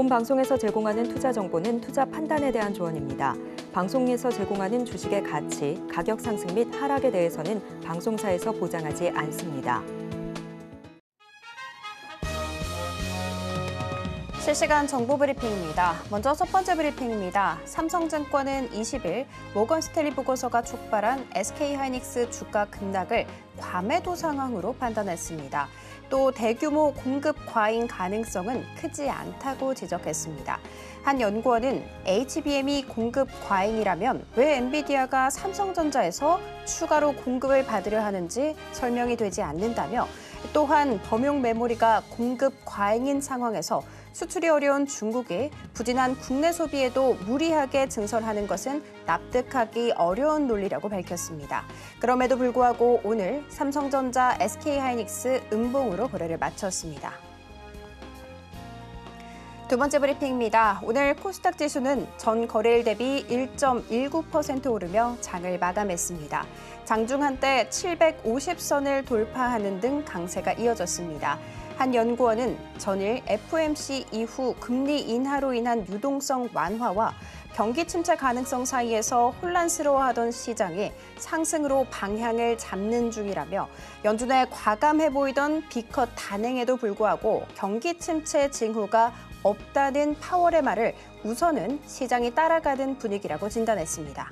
본 방송에서 제공하는 투자 정보는 투자 판단에 대한 조언입니다. 방송에서 제공하는 주식의 가치, 가격 상승 및 하락에 대해서는 방송사에서 보장하지 않습니다. 실시간 정보 브리핑입니다. 먼저 첫 번째 브리핑입니다. 삼성증권은 20일 모건스텔리 보고서가 촉발한 SK하이닉스 주가 급락을 과매도 상황으로 판단했습니다. 또 대규모 공급 과잉 가능성은 크지 않다고 지적했습니다. 한 연구원은 HBM이 공급 과잉이라면 왜 엔비디아가 삼성전자에서 추가로 공급을 받으려 하는지 설명이 되지 않는다며 또한 범용 메모리가 공급 과잉인 상황에서 수출이 어려운 중국이 부진한 국내 소비에도 무리하게 증설하는 것은 납득하기 어려운 논리라고 밝혔습니다. 그럼에도 불구하고 오늘 삼성전자, SK하이닉스 음봉으로 거래를 마쳤습니다. 두 번째 브리핑입니다. 오늘 코스닥 지수는 전 거래일 대비 1.19% 오르며 장을 마감했습니다. 장중 한때 750선을 돌파하는 등 강세가 이어졌습니다. 한 연구원은 전일 FOMC 이후 금리 인하로 인한 유동성 완화와 경기 침체 가능성 사이에서 혼란스러워하던 시장이 상승으로 방향을 잡는 중이라며 연준의 과감해 보이던 비컷 단행에도 불구하고 경기 침체 징후가 없다는 파월의 말을 우선은 시장이 따라가는 분위기라고 진단했습니다.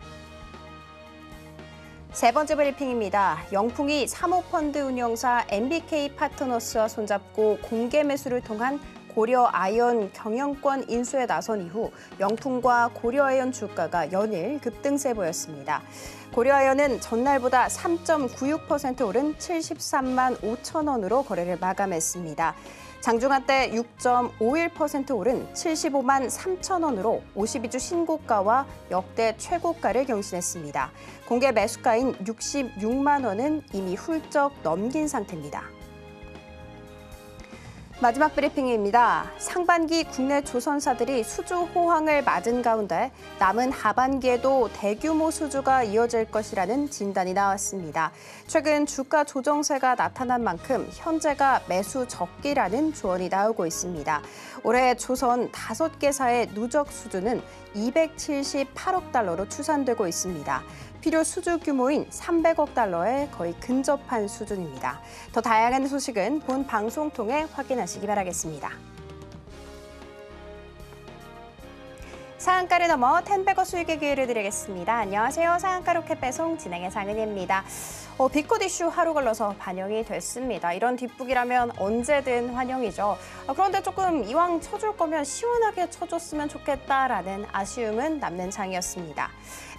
세 번째 브리핑입니다. 영풍이 사모펀드 운영사 MBK 파트너스와 손잡고 공개 매수를 통한 고려 아이언 경영권 인수에 나선 이후 영풍과 고려 아이언 주가가 연일 급등세 보였습니다. 고려 아이언은 전날보다 3.96% 오른 73만 5천 원으로 거래를 마감했습니다. 장중한 때6.51% 오른 75만 3천 원으로 52주 신고가와 역대 최고가를 경신했습니다. 공개 매수가인 66만 원은 이미 훌쩍 넘긴 상태입니다. 마지막 브리핑입니다. 상반기 국내 조선사들이 수주 호황을 맞은 가운데 남은 하반기에도 대규모 수주가 이어질 것이라는 진단이 나왔습니다. 최근 주가 조정세가 나타난 만큼 현재가 매수 적기라는 조언이 나오고 있습니다. 올해 조선 다섯 개사의 누적 수주는 278억 달러로 추산되고 있습니다. 필요 수주 규모인 300억 달러에 거의 근접한 수준입니다. 더 다양한 소식은 본 방송 통해 확인하시기 바라겠습니다. 상한가를 넘어 텐베거 수익의 기회를 드리겠습니다. 안녕하세요. 상한가 로켓 배송 진행의 상은입니다 어, 비컷 이슈 하루 걸러서 반영이 됐습니다. 이런 뒷북이라면 언제든 환영이죠. 어, 그런데 조금 이왕 쳐줄 거면 시원하게 쳐줬으면 좋겠다라는 아쉬움은 남는 장이었습니다.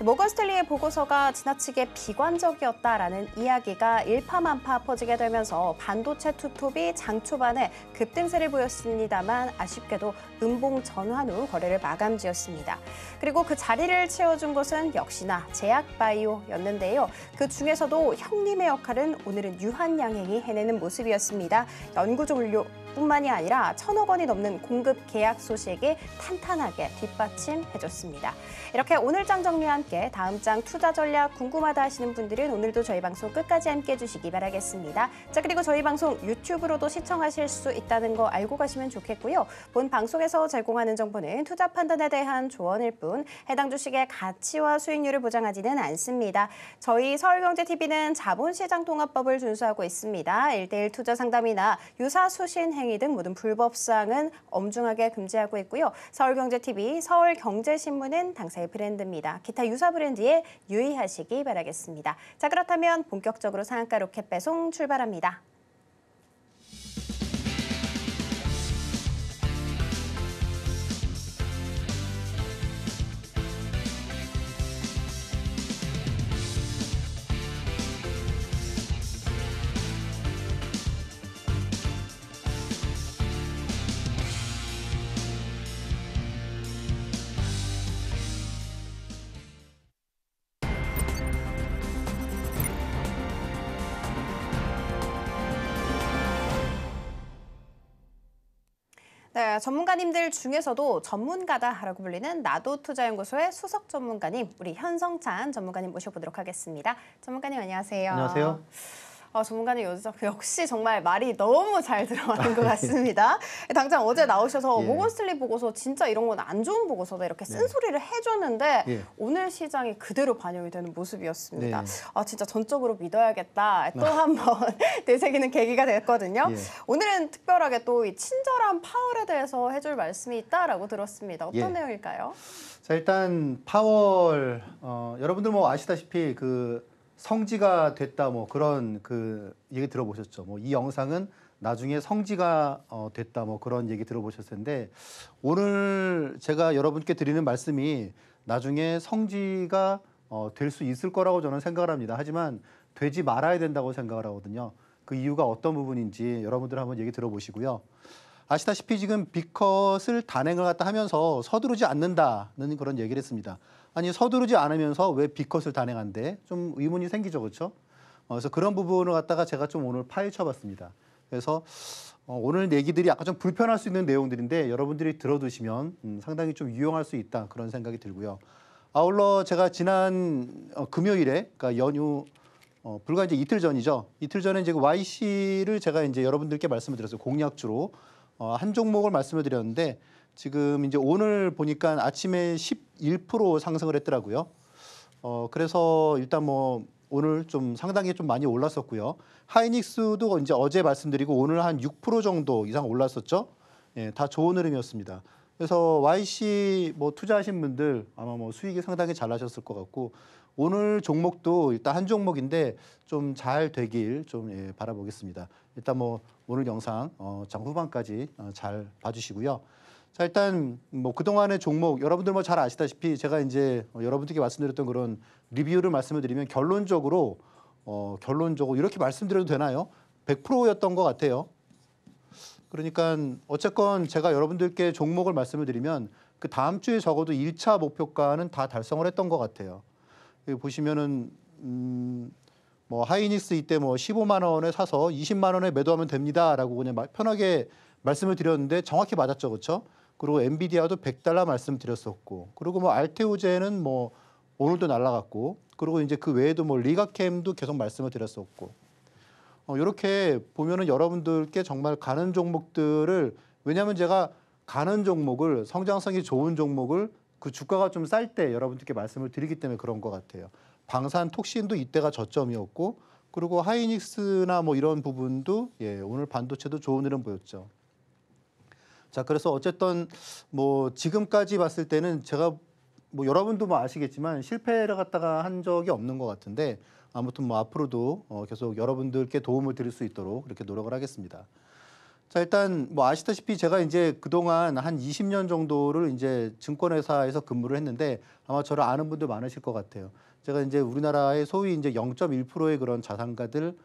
모건스텔리의 보고서가 지나치게 비관적이었다라는 이야기가 일파만파 퍼지게 되면서 반도체 투톱이 장 초반에 급등세를 보였습니다만 아쉽게도 음봉 전환 후 거래를 마감지었습니다. 있습니다 그리고 그 자리를 채워준 것은 역시나 제약바이오였는데요. 그 중에서도 형님의 역할은 오늘은 유한양행이 해내는 모습이었습니다. 연구 종료 뿐만이 아니라 천억 원이 넘는 공급 계약 소식에 탄탄하게 뒷받침해줬습니다. 이렇게 오늘 장 정리와 함께 다음 장 투자 전략 궁금하다 하시는 분들은 오늘도 저희 방송 끝까지 함께 해주시기 바라겠습니다. 자 그리고 저희 방송 유튜브로도 시청하실 수 있다는 거 알고 가시면 좋겠고요. 본 방송에서 제공하는 정보는 투자 판단에 대한 조언일 뿐 해당 주식의 가치와 수익률을 보장하지는 않습니다. 저희 서울경제TV는 자본시장 통합법을 준수하고 있습니다. 일대일 투자 상담이나 유사 수신 행위 등 모든 불법 사항은 엄중하게 금지하고 있고요. 서울경제TV, 서울경제신문은 당사 제 브랜드입니다. 기타 유사 브랜드에 유의하시기 바라겠습니다. 자 그렇다면 본격적으로 상한가 로켓 배송 출발합니다. 네, 전문가님들 중에서도 전문가다라고 불리는 나도 투자연구소의 수석 전문가님 우리 현성찬 전문가님 모셔보도록 하겠습니다. 전문가님 안녕하세요. 안녕하세요. 어, 전문가님 여주 그 역시 정말 말이 너무 잘 들어가는 것 같습니다. 당장 어제 나오셔서 예. 모건 스틀리 보고서 진짜 이런 건 안 좋은 보고서다 이렇게 네. 쓴소리를 해줬는데 예. 오늘 시장이 그대로 반영이 되는 모습이었습니다. 네. 아, 진짜 전적으로 믿어야겠다. 또 아. 한번 되새기는 계기가 됐거든요. 예. 오늘은 특별하게 또 이 친절한 파월에 대해서 해줄 말씀이 있다라고 들었습니다. 어떤 예. 내용일까요? 자 일단 파월 어, 여러분들 뭐 아시다시피 그 성지가 됐다 뭐 그런 그 얘기 들어보셨죠. 뭐 이 영상은 나중에 성지가 어, 됐다 뭐 그런 얘기 들어보셨을 텐데 오늘 제가 여러분께 드리는 말씀이 나중에 성지가 어, 될 수 있을 거라고 저는 생각을 합니다. 하지만 되지 말아야 된다고 생각을 하거든요. 그 이유가 어떤 부분인지 여러분들 한번 얘기 들어보시고요. 아시다시피 지금 비컷을 단행을 갖다 하면서 서두르지 않는다는 그런 얘기를 했습니다. 아니 서두르지 않으면서 왜비컷을 단행한데 좀 의문이 생기죠. 그렇죠? 어, 그래서 그런 부분을 갖다가 제가 좀 오늘 파헤쳐 봤습니다. 그래서 어, 오늘 얘기들이 약간 좀 불편할 수 있는 내용들인데 여러분들이 들어두시면 음, 상당히 좀 유용할 수 있다 그런 생각이 들고요. 아울러 제가 지난 어, 금요일에 그러니까 연휴 어, 불과 이제 이틀 전이죠. 이틀 전에 이제 그 YC를 제가 이제 여러분들께 말씀을 드렸어요. 공략주로 어, 한 종목을 말씀을 드렸는데 지금 이제 오늘 보니까 아침에 11% 상승을 했더라고요. 어, 그래서 일단 뭐 오늘 좀 상당히 좀 많이 올랐었고요. 하이닉스도 이제 어제 말씀드리고 오늘 한 6% 정도 이상 올랐었죠. 예, 다 좋은 흐름이었습니다. 그래서 YC 뭐 투자하신 분들 아마 뭐 수익이 상당히 잘 나셨을 것 같고 오늘 종목도 일단 한 종목인데 좀 잘 되길 좀 예, 바라보겠습니다. 일단 뭐 오늘 영상 어, 장 후반까지 어, 잘 봐주시고요. 자 일단 뭐 그동안의 종목 여러분들 뭐 잘 아시다시피 제가 이제 여러분들께 말씀드렸던 그런 리뷰를 말씀을 드리면 결론적으로 어 결론적으로 이렇게 말씀드려도 되나요? 100%였던 것 같아요. 그러니까 어쨌건 제가 여러분들께 종목을 말씀을 드리면 그 다음 주에 적어도 1차 목표가는 다 달성을 했던 것 같아요. 여기 보시면은 음, 뭐 하이닉스 이때 뭐 15만 원에 사서 20만 원에 매도하면 됩니다라고 그냥 편하게 말씀을 드렸는데 정확히 맞았죠, 그렇죠? 그리고 엔비디아도 100달러 말씀드렸었고 그리고 뭐 알테오제는 뭐 오늘도 날라갔고 그리고 이제 그 외에도 뭐 리가캠도 계속 말씀을 드렸었고 어, 이렇게 보면은 여러분들께 정말 가는 종목들을 왜냐하면 제가 가는 종목을 성장성이 좋은 종목을 그 주가가 좀 쌀 때 여러분들께 말씀을 드리기 때문에 그런 것 같아요. 방산 톡신도 이때가 저점이었고 그리고 하이닉스나 뭐 이런 부분도 예 오늘 반도체도 좋은 흐름 보였죠. 자, 그래서 어쨌든 뭐 지금까지 봤을 때는 제가 뭐 여러분도 뭐 아시겠지만 실패를 갖다가 한 적이 없는 것 같은데 아무튼 뭐 앞으로도 어 계속 여러분들께 도움을 드릴 수 있도록 이렇게 노력을 하겠습니다. 자, 일단 뭐 아시다시피 제가 이제 그동안 한 20년 정도를 이제 증권회사에서 근무를 했는데 아마 저를 아는 분들 많으실 것 같아요. 제가 이제 우리나라의 소위 이제 0.1%의 그런 자산가들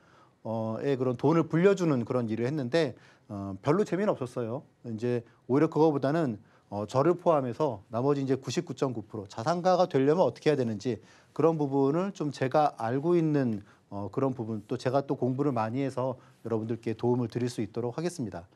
어의 그런 돈을 불려주는 그런 일을 했는데 어, 별로 재미는 없었어요. 이제 오히려 그거보다는 어, 저를 포함해서 나머지 이제 99.9% 자산가가 되려면 어떻게 해야 되는지 그런 부분을 좀 제가 알고 있는 어, 그런 부분 또 제가 또 공부를 많이 해서 여러분들께 도움을 드릴 수 있도록 하겠습니다.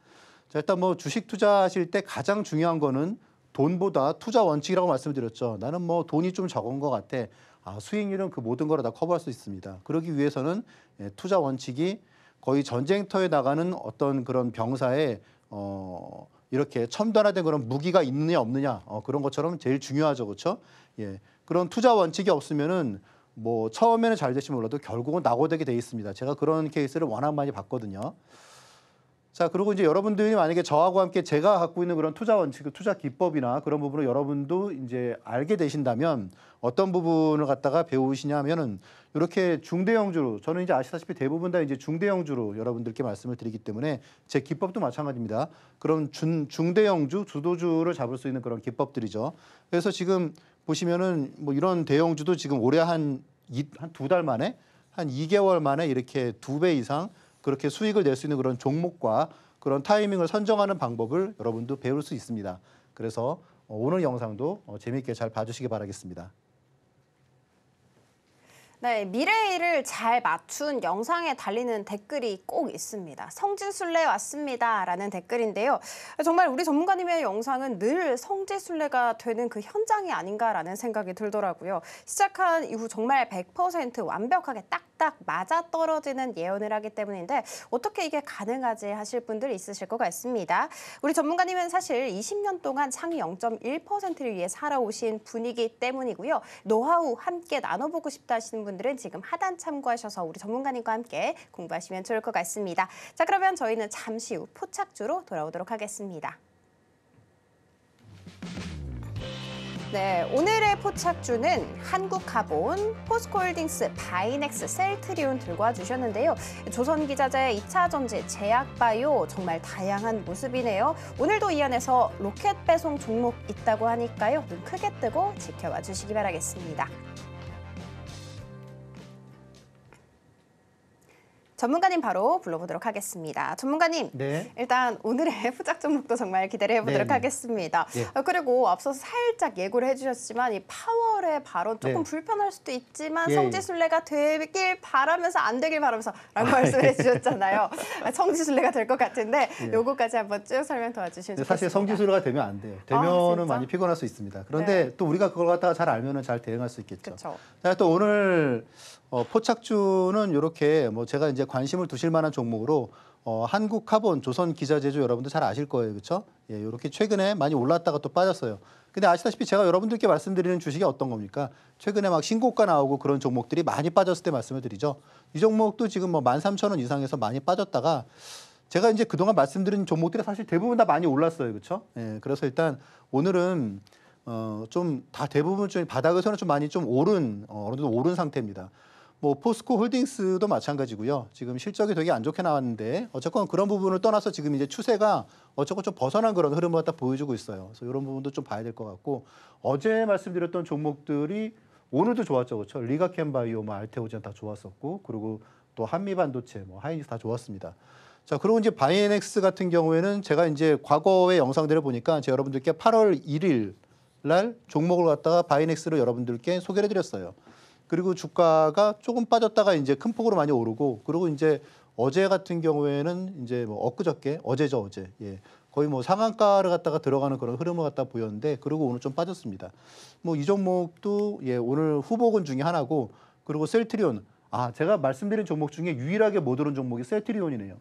자, 일단 뭐 주식 투자하실 때 가장 중요한 거는 돈보다 투자 원칙이라고 말씀드렸죠. 나는 뭐 돈이 좀 적은 것 같아. 아, 수익률은 그 모든 거를 다 커버할 수 있습니다. 그러기 위해서는 예, 투자 원칙이 거의 전쟁터에 나가는 어떤 그런 병사의 어 이렇게 첨단화된 그런 무기가 있느냐 없느냐 어, 그런 것처럼 제일 중요하죠 그렇죠 예 그런 투자 원칙이 없으면은 뭐 처음에는 잘 될지 몰라도 결국은 낙오되게 돼 있습니다 제가 그런 케이스를 워낙 많이 봤거든요 자 그리고 이제 여러분들이 만약에 저하고 함께 제가 갖고 있는 그런 투자 원칙 그 투자 기법이나 그런 부분을 여러분도 이제 알게 되신다면 어떤 부분을 갖다가 배우시냐 하면은 이렇게 중대형주로 저는 이제 아시다시피 대부분 다 이제 중대형주로 여러분들께 말씀을 드리기 때문에 제 기법도 마찬가지입니다. 그런 준, 중대형주, 주도주를 잡을 수 있는 그런 기법들이죠. 그래서 지금 보시면은 뭐 이런 대형주도 지금 올해 한한두 달 만에 한 2개월 만에 이렇게 두 배 이상 그렇게 수익을 낼 수 있는 그런 종목과 그런 타이밍을 선정하는 방법을 여러분도 배울 수 있습니다. 그래서 오늘 영상도 어, 재미있게 잘 봐주시기 바라겠습니다. 네, 미래일을 잘 맞춘 영상에 달리는 댓글이 꼭 있습니다. 성지순례 왔습니다. 라는 댓글인데요. 정말 우리 전문가님의 영상은 늘 성지순례가 되는 그 현장이 아닌가라는 생각이 들더라고요. 시작한 이후 정말 100% 완벽하게 딱딱 맞아떨어지는 예언을 하기 때문인데 어떻게 이게 가능하지 하실 분들 있으실 것 같습니다. 우리 전문가님은 사실 20년 동안 상위 0.1%를 위해 살아오신 분이기 때문이고요. 노하우 함께 나눠보고 싶다 하시는 분들은 지금 하단 참고하셔서 우리 전문가님과 함께 공부하시면 좋을 것 같습니다. 자 그러면 저희는 잠시 후 포착주로 돌아오도록 하겠습니다. 네, 오늘의 포착주는 한국카본, 포스코홀딩스, 바이넥스, 셀트리온 들고 와주셨는데요. 조선기자재, 이차전지 제약바이오 정말 다양한 모습이네요. 오늘도 이 안에서 로켓 배송 종목 있다고 하니까요. 눈 크게 뜨고 지켜봐 주시기 바라겠습니다. 전문가님 바로 불러보도록 하겠습니다. 전문가님, 네. 일단 오늘의 후작 종목도 정말 기대를 해보도록 네, 네. 하겠습니다. 네. 그리고 앞서 살짝 예고를 해주셨지만 이 파월의 발언 조금 네. 불편할 수도 있지만 예, 예. 성지순례가 되길 바라면서 안 되길 바라면서 라고 아, 말씀 해주셨잖아요. 아, 성지순례가 될 것 같은데 요거까지 한번 쭉 설명 도와주시면 좋겠습니다. 사실 성지순례가 되면 안 돼요. 아, 되면은 아, 많이 피곤할 수 있습니다. 그런데 네. 또 우리가 그걸 갖다가 잘 알면 은잘 대응할 수 있겠죠. 자, 또 오늘 어, 포착주는 이렇게 뭐 제가 이제 관심을 두실 만한 종목으로 어, 한국 카본 조선 기자제조 여러분들 잘 아실 거예요. 그렇죠? 예, 이렇게 최근에 많이 올랐다가 또 빠졌어요. 근데 아시다시피 제가 여러분들께 말씀드리는 주식이 어떤 겁니까? 최근에 막 신고가 나오고 그런 종목들이 많이 빠졌을 때 말씀을 드리죠. 이 종목도 지금 뭐 13,000원 이상에서 많이 빠졌다가 제가 이제 그동안 말씀드린 종목들이 사실 대부분 다 많이 올랐어요. 그렇죠? 예, 그래서 일단 오늘은 어, 좀 다 대부분 좀 바닥에서는 좀 많이 좀 오른 어, 어느 정도 오른 상태입니다. 뭐 포스코 홀딩스도 마찬가지고요. 지금 실적이 되게 안 좋게 나왔는데 어쨌건 그런 부분을 떠나서 지금 이제 추세가 어쨌건 좀 벗어난 그런 흐름을 딱 보여주고 있어요. 그래서 이런 부분도 좀 봐야 될 것 같고 어제 말씀드렸던 종목들이 오늘도 좋았죠, 그렇죠? 리가캔바이오, 뭐 알테오젠 다 좋았었고 그리고 또 한미반도체, 뭐 하이닉스 다 좋았습니다. 자, 그리고 이제 바이엔엑스 같은 경우에는 제가 이제 과거의 영상들을 보니까 제가 여러분들께 8월 1일 날 종목을 갖다가 바이넥스를 여러분들께 소개를 해드렸어요. 그리고 주가가 조금 빠졌다가 이제 큰 폭으로 많이 오르고 그리고 이제 어제 같은 경우에는 이제 뭐 엊그저께 어제죠 어제 예. 거의 뭐 상한가를 갖다가 들어가는 그런 흐름을 갖다 보였는데 그리고 오늘 좀 빠졌습니다. 뭐 이 종목도 예 오늘 후보군 중에 하나고 그리고 셀트리온 아 제가 말씀드린 종목 중에 유일하게 못 오른 종목이 셀트리온이네요.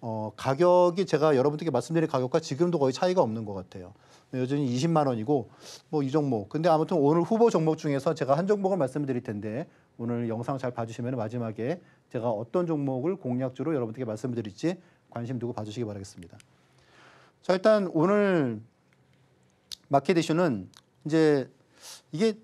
어, 가격이 제가 여러분들께 말씀드린 가격과 지금도 거의 차이가 없는 것 같아요. 여전히 20만 원이고 뭐 이 종목. 근데 아무튼 오늘 후보 종목 중에서 제가 한 종목을 말씀드릴 텐데 오늘 영상 잘 봐주시면 마지막에 제가 어떤 종목을 공략주로 여러분들께 말씀드릴지 관심 두고 봐주시기 바라겠습니다. 자 일단 오늘 마켓 이슈는 이제 이게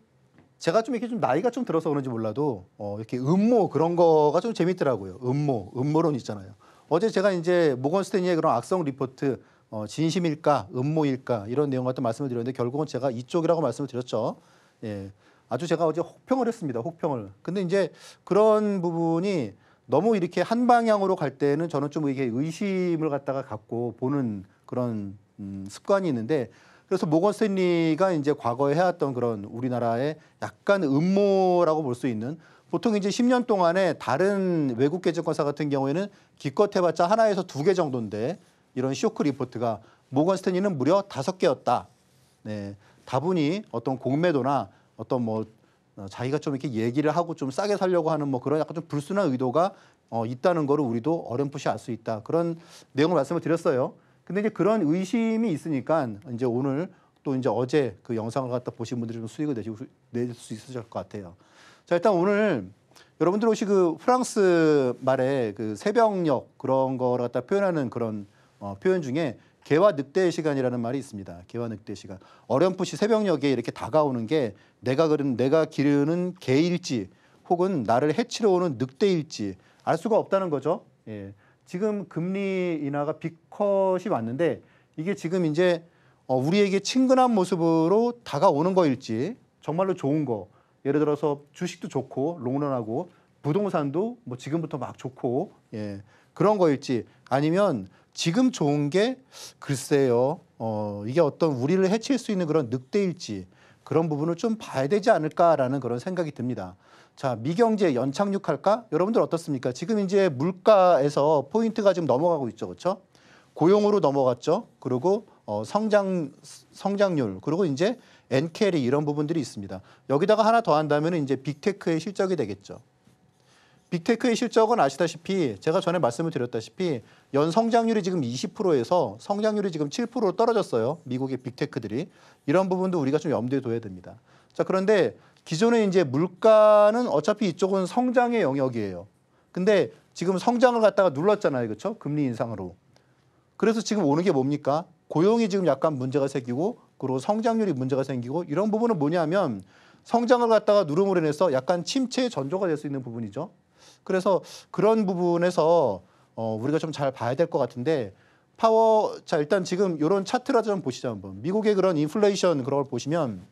제가 좀 이렇게 좀 나이가 좀 들어서 그런지 몰라도 어, 이렇게 음모 그런 거가 좀 재밌더라고요. 음모, 음모론 있잖아요. 어제 제가 이제 모건스탠리의 그런 악성 리포트 어, 진심일까 음모일까 이런 내용 같은 말씀을 드렸는데 결국은 제가 이쪽이라고 말씀을 드렸죠. 예. 아주 제가 어제 혹평을 했습니다. 혹평을. 근데 이제 그런 부분이 너무 이렇게 한 방향으로 갈 때는 저는 좀 이게 의심을 갖다가 갖고 보는 그런 음, 습관이 있는데 그래서 모건 스탠리가 이제 과거에 해왔던 그런 우리나라의 약간 음모라고 볼 수 있는 보통 이제 10년 동안에 다른 외국 계정권사 같은 경우에는 기껏 해봤자 하나에서 두 개 정도인데 이런 쇼크 리포트가 모건 스탠리는 무려 다섯 개였다. 네, 다분히 어떤 공매도나 어떤 뭐 어, 자기가 좀 이렇게 얘기를 하고 좀 싸게 살려고 하는 뭐 그런 약간 좀 불순한 의도가 어, 있다는 거를 우리도 어렴풋이 알 수 있다. 그런 내용을 말씀을 드렸어요. 근데 이제 그런 의심이 있으니까 이제 오늘 또 이제 어제 그 영상을 갖다 보신 분들이 좀 수익을 내실 수 있으실 것 같아요. 자, 일단 오늘 여러분들 혹시 그 프랑스 말에그 새벽녘 그런 거를 갖다 표현하는 그런 어, 표현 중에 개와 늑대의 시간이라는 말이 있습니다. 개와 늑대 시간. 어렴풋이 새벽녘에 이렇게 다가오는 게 내가 그른 내가 기르는 개일지 혹은 나를 해치러 오는 늑대일지 알 수가 없다는 거죠. 예. 지금 금리 인하가 비컷이 왔는데 이게 지금 이제 어, 우리에게 친근한 모습으로 다가오는 거일지 정말로 좋은 거 예를 들어서 주식도 좋고 롱런하고 부동산도 뭐 지금부터 막 좋고 예. 그런 거일지 아니면 지금 좋은 게 글쎄요. 어, 이게 어떤 우리를 해칠 수 있는 그런 늑대일지 그런 부분을 좀 봐야 되지 않을까라는 그런 생각이 듭니다. 자, 미경제 연착륙할까? 여러분들 어떻습니까? 지금 이제 물가에서 포인트가 지금 넘어가고 있죠. 그렇죠? 고용으로 넘어갔죠. 그리고 어, 성장 성장률 그리고 이제 엔켈이 이런 부분들이 있습니다. 여기다가 하나 더 한다면 이제 빅테크의 실적이 되겠죠. 빅테크의 실적은 아시다시피 제가 전에 말씀을 드렸다시피 연 성장률이 지금 20%에서 성장률이 지금 7%로 떨어졌어요. 미국의 빅테크들이. 이런 부분도 우리가 좀 염두에 둬야 됩니다. 자, 그런데 기존에 이제 물가는 어차피 이쪽은 성장의 영역이에요. 근데 지금 성장을 갖다가 눌렀잖아요. 그렇죠? 금리 인상으로. 그래서 지금 오는 게 뭡니까? 고용이 지금 약간 문제가 생기고 그리고 성장률이 문제가 생기고 이런 부분은 뭐냐면 성장을 갖다가 누름으로 인해서 약간 침체의 전조가 될 수 있는 부분이죠. 그래서 그런 부분에서 어, 우리가 좀 잘 봐야 될 것 같은데 파워 자 일단 지금 이런 차트라도 좀 보시죠 한번 미국의 그런 인플레이션 그런 걸 보시면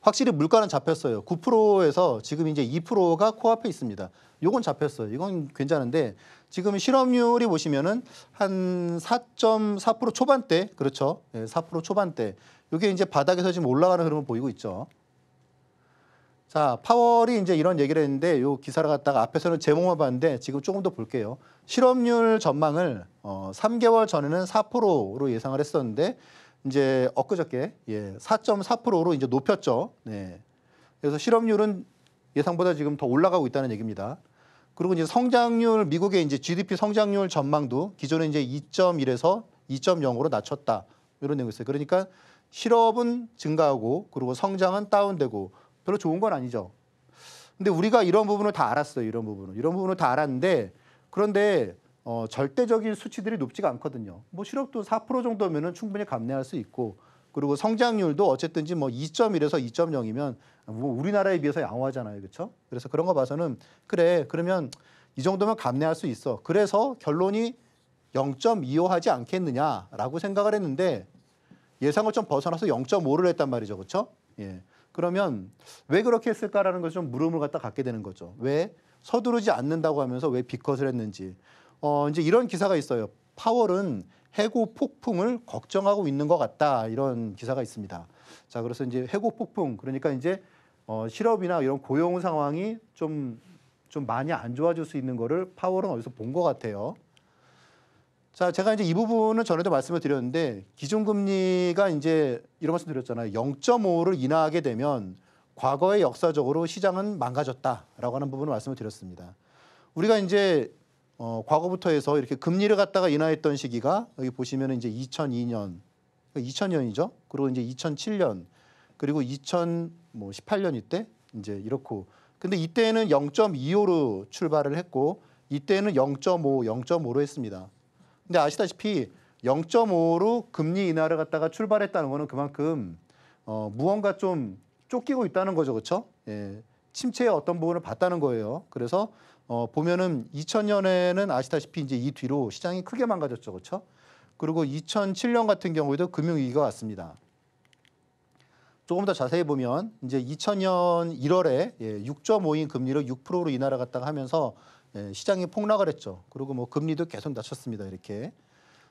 확실히 물가는 잡혔어요. 9%에서 지금 이제 2%가 코앞에 있습니다. 요건 잡혔어요. 이건 괜찮은데 지금 실업률이 보시면은 한 4.4% 초반대 그렇죠. 네, 4% 초반대. 이게 이제 바닥에서 지금 올라가는 흐름을 보이고 있죠. 자, 파월이 이제 이런 얘기를 했는데 요 기사를 갖다가 앞에서는 제목만 봤는데 지금 조금 더 볼게요. 실업률 전망을 어 3개월 전에는 4%로 예상을 했었는데 이제 엊그저께 예, 4.4%로 이제 높였죠. 네. 그래서 실업률은 예상보다 지금 더 올라가고 있다는 얘기입니다. 그리고 이제 성장률 미국의 이제 GDP 성장률 전망도 기존에 이제 2.1에서 2.0으로 낮췄다. 이런 내용이있어요 그러니까 실업은 증가하고 그리고 성장은 다운되고 별로 좋은 건 아니죠. 근데 우리가 이런 부분을 다 알았어요. 이런 부분은 이런 부분을 다 알았는데 그런데 어, 절대적인 수치들이 높지가 않거든요. 뭐 실업도 4% 정도면은 충분히 감내할 수 있고 그리고 성장률도 어쨌든지 뭐 2.1에서 2.0이면 뭐 우리나라에 비해서 양호하잖아요. 그렇죠? 그래서 그런 거 봐서는 그래. 그러면 이 정도면 감내할 수 있어. 그래서 결론이 0.25 하지 않겠느냐라고 생각을 했는데 예상을 좀 벗어나서 0.5를 했단 말이죠. 그렇죠? 예. 그러면 왜 그렇게 했을까라는 것을 좀 물음을 갖다 갖게 되는 거죠. 왜 서두르지 않는다고 하면서 왜 비컷을 했는지 어, 이제 이런 기사가 있어요. 파월은 해고 폭풍을 걱정하고 있는 것 같다 이런 기사가 있습니다. 자 그래서 이제 해고 폭풍 그러니까 이제 어, 실업이나 이런 고용 상황이 좀 좀 많이 안 좋아질 수 있는 거를 파월은 어디서 본 것 같아요. 자 제가 이제 이 부분은 전에도 말씀을 드렸는데 기준금리가 이제 이런 말씀 드렸잖아요. 0.5를 인하하게 되면 과거의 역사적으로 시장은 망가졌다라고 하는 부분을 말씀을 드렸습니다. 우리가 이제 어, 과거부터 해서 이렇게 금리를 갖다가 인하했던 시기가 여기 보시면 이제 2002년, 2000년이죠. 그러니까 그리고 이제 2007년, 그리고 2018년 뭐 이때 이제 이렇고. 근데 이때는 0.25로 출발을 했고 이때는 0.5, 0.5로 했습니다. 근데 아시다시피 0.5로 금리 인하를 갖다가 출발했다는 거는 그만큼 어, 무언가 좀 쫓기고 있다는 거죠, 그렇죠? 예, 침체의 어떤 부분을 봤다는 거예요. 그래서 어, 보면은 2000년에는 아시다시피 이제 이 뒤로 시장이 크게 망가졌죠. 그렇죠? 그리고 2007년 같은 경우에도 금융위기가 왔습니다. 조금 더 자세히 보면 이제 2000년 1월에 예, 6.5인 금리를 6%로 인하를 갔다가 하면서 예, 시장이 폭락을 했죠. 그리고 뭐 금리도 계속 낮췄습니다. 이렇게.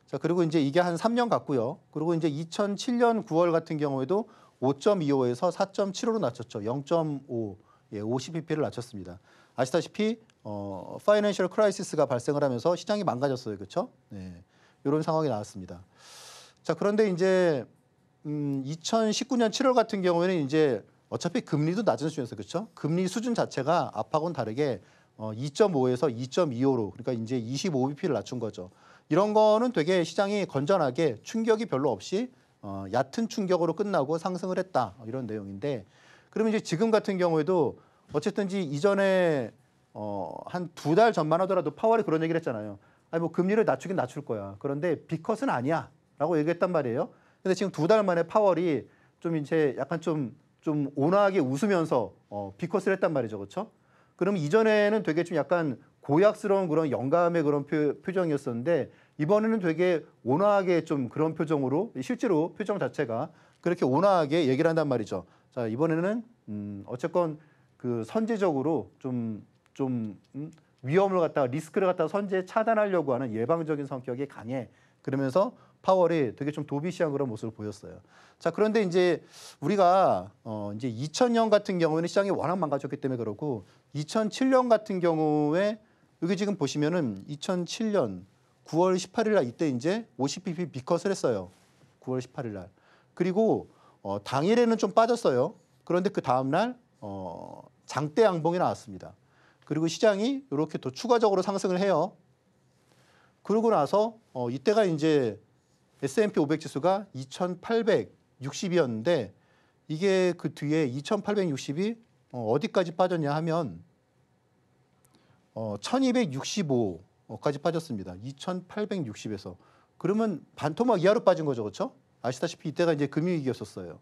자, 그리고 이제 이게 한 3년 갔고요. 그리고 이제 2007년 9월 같은 경우에도 5.25에서 4.75로 낮췄죠. 0.5 예, 50bp를 낮췄습니다. 아시다시피 어, 파이낸셜 크라이시스가 발생을 하면서 시장이 망가졌어요. 그렇죠? 네. 이런 상황이 나왔습니다. 자, 그런데 이제 음, 2019년 7월 같은 경우에는 이제 어차피 금리도 낮은 수준에서 그렇죠? 금리 수준 자체가 앞하고는 다르게 어, 2.5에서 2.25로 그러니까 이제 25bp를 낮춘 거죠. 이런 거는 되게 시장이 건전하게 충격이 별로 없이 어, 얕은 충격으로 끝나고 상승을 했다 이런 내용인데 그러면 이제 지금 같은 경우에도 어쨌든지 이전에 어, 한 두 달 전만 하더라도 파월이 그런 얘기를 했잖아요. 아니 뭐 금리를 낮추긴 낮출 거야. 그런데 비컷은 아니야. 라고 얘기했단 말이에요. 근데 지금 두 달 만에 파월이 좀 이제 약간 좀, 좀 온화하게 웃으면서 어, 비컷을 했단 말이죠. 그렇죠? 그럼 이전에는 되게 좀 약간 고약스러운 그런 영감의 그런 표, 표정이었었는데 이번에는 되게 온화하게 좀 그런 표정으로 실제로 표정 자체가 그렇게 온화하게 얘기를 한단 말이죠. 자, 이번에는 음, 어쨌건 그 선제적으로 좀좀 음, 위험을 갖다가 리스크를 갖다가 선제 차단하려고 하는 예방적인 성격이 강해. 그러면서 파월이 되게 좀 도비시한 그런 모습을 보였어요. 자, 그런데 이제 우리가 어 이제 2000년 같은 경우에는 시장이 워낙 망가졌기 때문에 그러고 2007년 같은 경우에 여기 지금 보시면은 2007년 9월 18일 날 이때 이제 50pp 비컷을 했어요. 9월 18일 날. 그리고 어 당일에는 좀 빠졌어요. 그런데 그 다음 날 어 장대 양봉이 나왔습니다. 그리고 시장이 이렇게 또 추가적으로 상승을 해요. 그러고 나서 어, 이때가 이제 S&P 500 지수가 2,860이었는데 이게 그 뒤에 2,860이 어, 어디까지 빠졌냐 하면 어, 1,265까지 빠졌습니다. 2,860에서 그러면 반토막 이하로 빠진 거죠, 그렇죠? 아시다시피 이때가 이제 금융위기였었어요.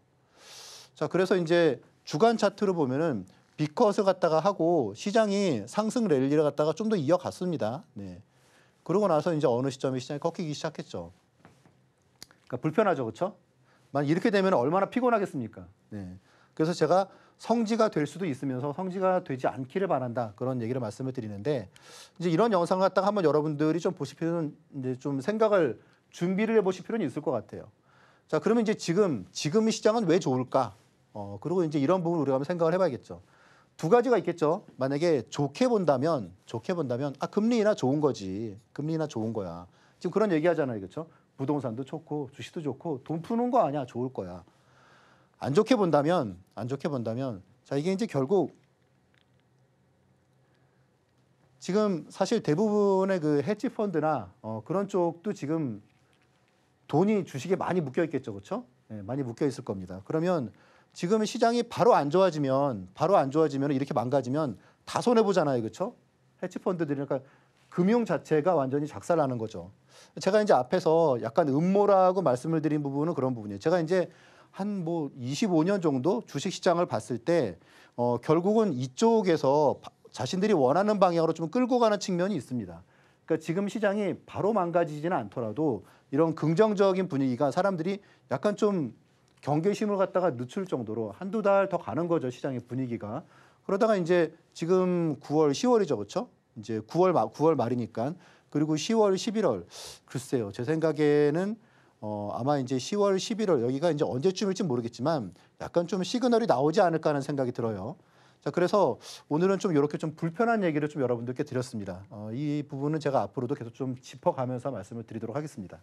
자, 그래서 이제 주간 차트로 보면은 비커스갔다가 하고 시장이 상승 랠리를 갔다가좀 더 이어갔습니다. 네. 그러고 나서 이제 어느 시점에 시장이 꺾이기 시작했죠. 그러니까 불편하죠, 그렇죠? 이렇게 되면 얼마나 피곤하겠습니까? 네. 그래서 제가 성지가 될 수도 있으면서 성지가 되지 않기를 바란다 그런 얘기를 말씀을 드리는데 이제 이런 영상을 갖다가 한번 여러분들이 좀 보실 필요는 이제 좀 생각을 준비를 해보실 필요는 있을 것 같아요. 자 그러면 이제 지금 지금 시장은 왜 좋을까? 어 그리고 이제 이런 부분 우리가 한번 생각을 해봐야겠죠. 두 가지가 있겠죠. 만약에 좋게 본다면 좋게 본다면 아 금리나 좋은 거지. 금리나 좋은 거야. 지금 그런 얘기 하잖아요. 그렇죠? 부동산도 좋고 주식도 좋고 돈 푸는 거 아니야. 좋을 거야. 안 좋게 본다면 안 좋게 본다면 자, 이게 이제 결국 지금 사실 대부분의 그 헤지 펀드나 어, 그런 쪽도 지금 돈이 주식에 많이 묶여 있겠죠. 그렇죠? 네, 많이 묶여 있을 겁니다. 그러면 지금 시장이 바로 안 좋아지면 바로 안 좋아지면 이렇게 망가지면 다 손해 보잖아요, 그렇죠? 해치펀드들이니까 그러니까 금융 자체가 완전히 작살나는 거죠. 제가 이제 앞에서 약간 음모라고 말씀을 드린 부분은 그런 부분이에요. 제가 이제 한 뭐 25년 정도 주식 시장을 봤을 때 어, 결국은 이쪽에서 자신들이 원하는 방향으로 좀 끌고 가는 측면이 있습니다. 그러니까 지금 시장이 바로 망가지지는 않더라도 이런 긍정적인 분위기가 사람들이 약간 좀 경계심을 갖다가 늦출 정도로 한두 달 더 가는 거죠 시장의 분위기가 그러다가 이제 지금 9월 10월이죠 그렇죠 이제 9월 말 9월 말이니까 그리고 10월 11월 글쎄요 제 생각에는 어 아마 이제 10월 11월 여기가 이제 언제쯤일지 모르겠지만 약간 좀 시그널이 나오지 않을까 하는 생각이 들어요. 자 그래서 오늘은 좀 이렇게 좀 불편한 얘기를 좀 여러분들께 드렸습니다. 어, 이 부분은 제가 앞으로도 계속 좀 짚어가면서 말씀을 드리도록 하겠습니다.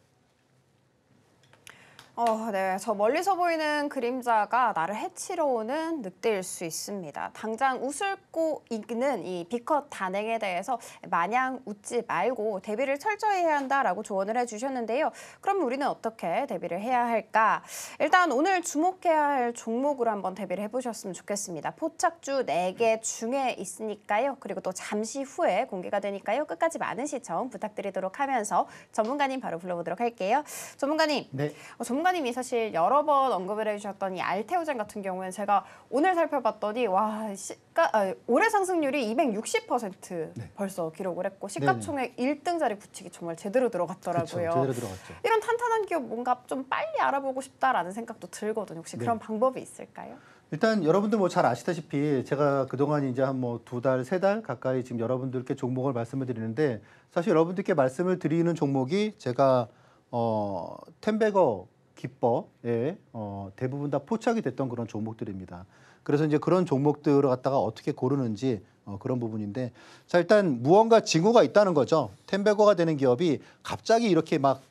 어, 네. 저 멀리서 보이는 그림자가 나를 해치러 오는 늑대일 수 있습니다. 당장 웃을고 있는 이 비컷 단행에 대해서 마냥 웃지 말고 대비를 철저히 해야 한다라고 조언을 해주셨는데요. 그럼 우리는 어떻게 대비를 해야 할까? 일단 오늘 주목해야 할 종목으로 한번 대비를 해보셨으면 좋겠습니다. 포착주 4개 중에 있으니까요. 그리고 또 잠시 후에 공개가 되니까요. 끝까지 많은 시청 부탁드리도록 하면서 전문가님 바로 불러보도록 할게요. 전문가님. 네. 어, 전문가님 원마님이 사실 여러 번 언급을 해주셨던 이 알테오젠 같은 경우에는 제가 오늘 살펴봤더니 와 시가 아, 올해 상승률이 260% 네. 벌써 기록을 했고 시가총액 네네. 1등 자리 붙이기 정말 제대로 들어갔더라고요. 그쵸, 그렇죠. 제대로 들어갔죠. 이런 탄탄한 기업 뭔가 좀 빨리 알아보고 싶다라는 생각도 들거든요. 혹시 네. 그런 방법이 있을까요? 일단 여러분들 뭐 잘 아시다시피 제가 그동안 이제 한 뭐 두 달, 세 달 가까이 지금 여러분들께 종목을 말씀을 드리는데 사실 여러분들께 말씀을 드리는 종목이 제가 어 텐베거 기법, 에 예. 어, 대부분 다 포착이 됐던 그런 종목들입니다. 그래서 이제 그런 종목들을 갖다가 어떻게 고르는지 어, 그런 부분인데 자 일단 무언가 징후가 있다는 거죠. 텐베거가 되는 기업이 갑자기 이렇게 막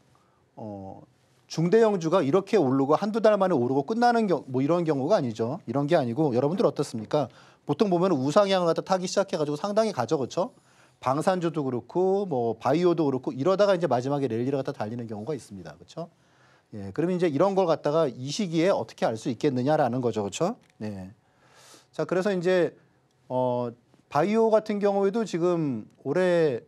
어, 중대형주가 이렇게 오르고 한두 달 만에 오르고 끝나는 경, 우뭐 이런 경우가 아니죠. 이런 게 아니고 여러분들 어떻습니까? 보통 보면 우상향을 갖다 타기 시작해가지고 상당히 가죠, 그렇죠? 방산주도 그렇고 뭐 바이오도 그렇고 이러다가 이제 마지막에 랠리를 갖다 달리는 경우가 있습니다, 그렇죠? 예, 그러면 이제 이런 걸 갖다가 이 시기에 어떻게 알 수 있겠느냐라는 거죠, 그렇죠? 네. 자, 그래서 이제 어, 바이오 같은 경우에도 지금 올해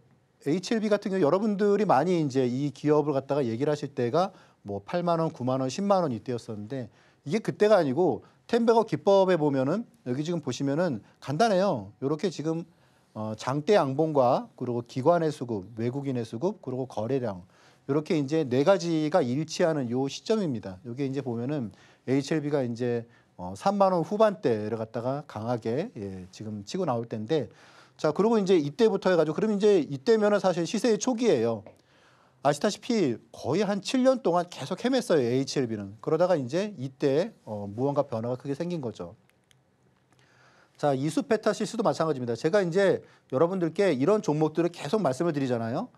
HLB 같은 경우 여러분들이 많이 이제 이 기업을 갖다가 얘기를 하실 때가 뭐 8만 원, 9만 원, 10만 원 이때였었는데 이게 그때가 아니고 텐베거 기법에 보면은 여기 지금 보시면은 간단해요. 이렇게 지금 어, 장대 양봉과 그리고 기관의 수급, 외국인의 수급, 그리고 거래량 이렇게 이제 네 가지가 일치하는 요 시점입니다. 여기 이제 보면은 HLB가 이제 어 3만 원 후반대를 갖다가 강하게 예, 지금 치고 나올 텐데 자 그리고 이제 이때부터 해가지고 그럼 이제 이때면은 사실 시세의 초기예요. 아시다시피 거의 한 7년 동안 계속 헤맸어요 HLB는 그러다가 이제 이때 어, 무언가 변화가 크게 생긴 거죠. 자 이수페타시스도 마찬가지입니다. 제가 이제 여러분들께 이런 종목들을 계속 말씀을 드리잖아요.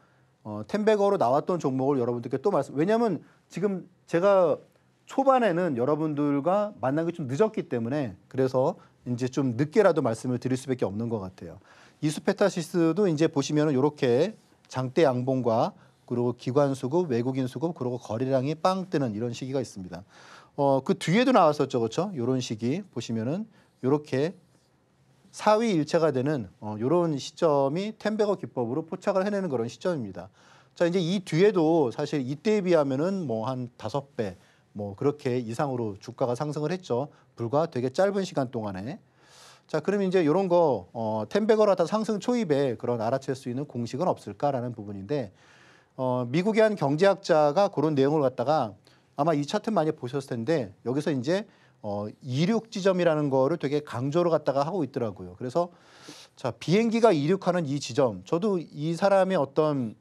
어, 텐베거로 나왔던 종목을 여러분들께 또 말씀. 왜냐하면 지금 제가 초반에는 여러분들과 만나기 좀 늦었기 때문에 그래서 이제 좀 늦게라도 말씀을 드릴 수밖에 없는 것 같아요. 이수페타시스도 이제 보시면은 이렇게 장대 양봉과 그리고 기관 수급, 외국인 수급, 그리고 거래량이 빵 뜨는 이런 시기가 있습니다. 어, 그 뒤에도 나왔었죠, 그렇죠? 이런 시기 보시면은 이렇게 4위 일체가 되는 어, 이런 시점이 텐베거 기법으로 포착을 해내는 그런 시점입니다. 자 이제 이 뒤에도 사실 이때에 비하면은 뭐 한 다섯 배뭐 그렇게 이상으로 주가가 상승을 했죠. 불과 되게 짧은 시간 동안에. 자 그럼 이제 이런 거 어, 텐베거라 다 상승 초입에 그런 알아챌 수 있는 공식은 없을까라는 부분인데 어, 미국의 한 경제학자가 그런 내용을 갖다가 아마 이 차트 많이 보셨을 텐데 여기서 이제 어, 이륙 지점이라는 거를 되게 강조를 갖다가 하고 있더라고요. 그래서 자 비행기가 이륙하는 이 지점, 저도 이 사람의 어떤